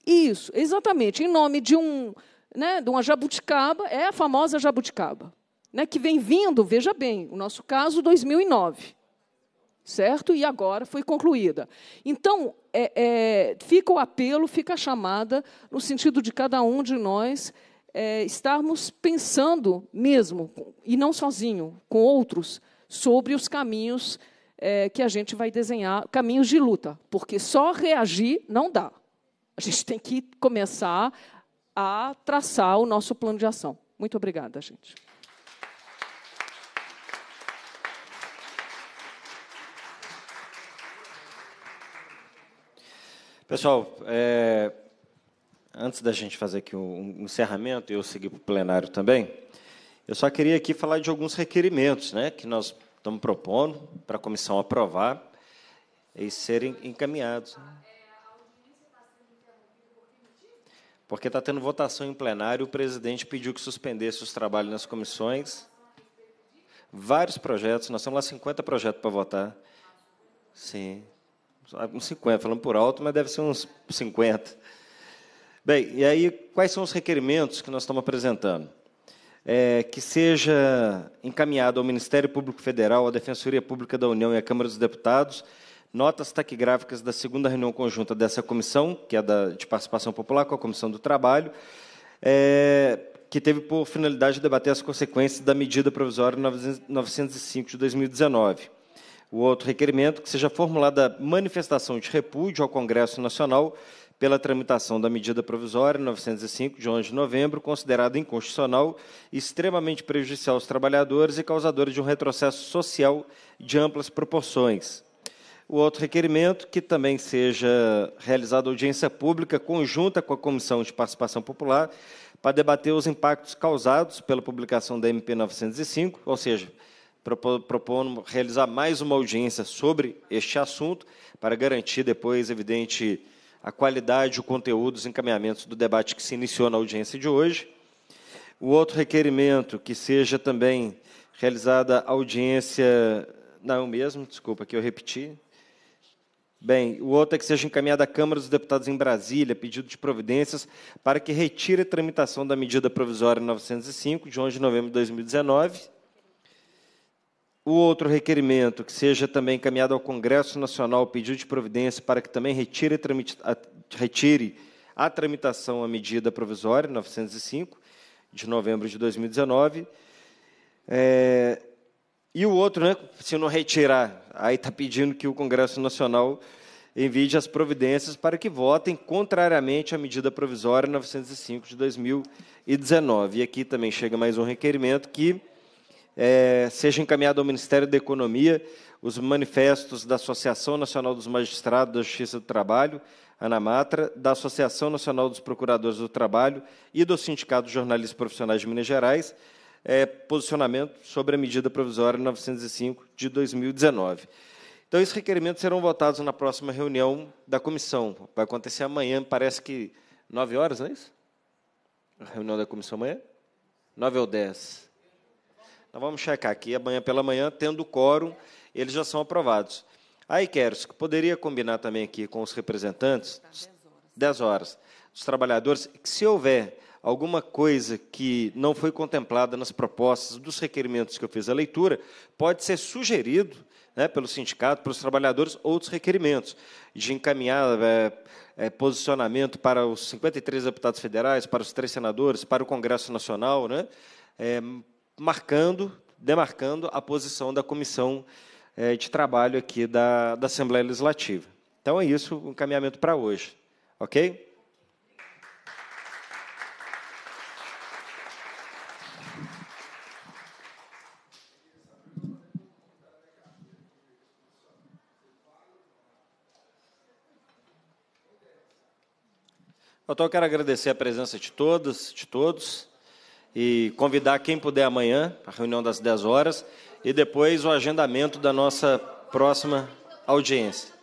Isso, exatamente. Em nome de um, né, de uma jabuticaba, é a famosa jabuticaba, né, que vem vindo, veja bem, o nosso caso, 2009, certo? E agora foi concluída. Então, é, é, fica o apelo, fica a chamada, no sentido de cada um de nós é, estarmos pensando mesmo, e não sozinho, com outros, sobre os caminhos é, que a gente vai desenhar, caminhos de luta, porque só reagir não dá. A gente tem que começar a traçar o nosso plano de ação. Muito obrigada, gente. Pessoal, é, antes da gente fazer aqui um, encerramento e eu seguir para o plenário também, eu só queria aqui falar de alguns requerimentos né, que nós estamos propondo para a comissão aprovar e serem encaminhados. porque está tendo votação em plenário, o presidente pediu que suspendesse os trabalhos nas comissões. Vários projetos, nós temos lá 50 projetos para votar. Sim, uns 50, falando por alto, mas deve ser uns 50. Bem, e aí, quais são os requerimentos que nós estamos apresentando? É, que seja encaminhado ao Ministério Público Federal, à Defensoria Pública da União e à Câmara dos Deputados Notas taquigráficas da segunda reunião conjunta dessa comissão, que é da, de participação popular, com a Comissão do Trabalho, é, que teve por finalidade debater as consequências da medida provisória 905 de 2019. O outro requerimento, que seja formulada manifestação de repúdio ao Congresso Nacional pela tramitação da medida provisória 905, de 11 de novembro, considerada inconstitucional, extremamente prejudicial aos trabalhadores e causadora de um retrocesso social de amplas proporções. O outro requerimento, que também seja realizada audiência pública conjunta com a Comissão de Participação Popular para debater os impactos causados pela publicação da MP 905, ou seja, propondo realizar mais uma audiência sobre este assunto para garantir depois, evidente, a qualidade, o conteúdo, os encaminhamentos do debate que se iniciou na audiência de hoje. O outro requerimento, que seja também realizada audiência... Não, mesmo, desculpa, que eu repeti, Bem, o outro é que seja encaminhado à Câmara dos Deputados em Brasília, pedido de providências para que retire a tramitação da medida provisória 905, de 11 de novembro de 2019. O outro requerimento, que seja também encaminhado ao Congresso Nacional, pedido de providência para que também retire a, retire a tramitação a medida provisória 905, de novembro de 2019. É, e o outro, né, se não retirar, aí está pedindo que o Congresso Nacional envide as providências para que votem contrariamente à medida provisória 905 de 2019. E aqui também chega mais um requerimento que é, seja encaminhado ao Ministério da Economia os manifestos da Associação Nacional dos Magistrados da Justiça do Trabalho, Anamatra, da Associação Nacional dos Procuradores do Trabalho e do Sindicato dos Jornalistas Profissionais de Minas Gerais, é, posicionamento sobre a medida provisória 905 de 2019. Então, esses requerimentos serão votados na próxima reunião da comissão. Vai acontecer amanhã, parece que 9 horas, não é isso? A reunião da comissão amanhã? 9 ou 10? Nós então, vamos checar aqui amanhã pela manhã, tendo quórum, eles já são aprovados. Aí, Keros, que poderia combinar também aqui com os representantes, 10 horas, dos trabalhadores, que se houver alguma coisa que não foi contemplada nas propostas dos requerimentos que eu fiz a leitura, pode ser sugerido né, pelo sindicato, pelos trabalhadores, outros requerimentos, de encaminhar é, é, posicionamento para os 53 deputados federais, para os três senadores, para o Congresso Nacional, né, é, marcando, demarcando a posição da comissão de trabalho aqui da, da Assembleia Legislativa. Então é isso o encaminhamento para hoje. Ok? Então, eu quero agradecer a presença de todas, de todos, e convidar quem puder amanhã, a reunião das 10 horas, e depois o agendamento da nossa próxima audiência.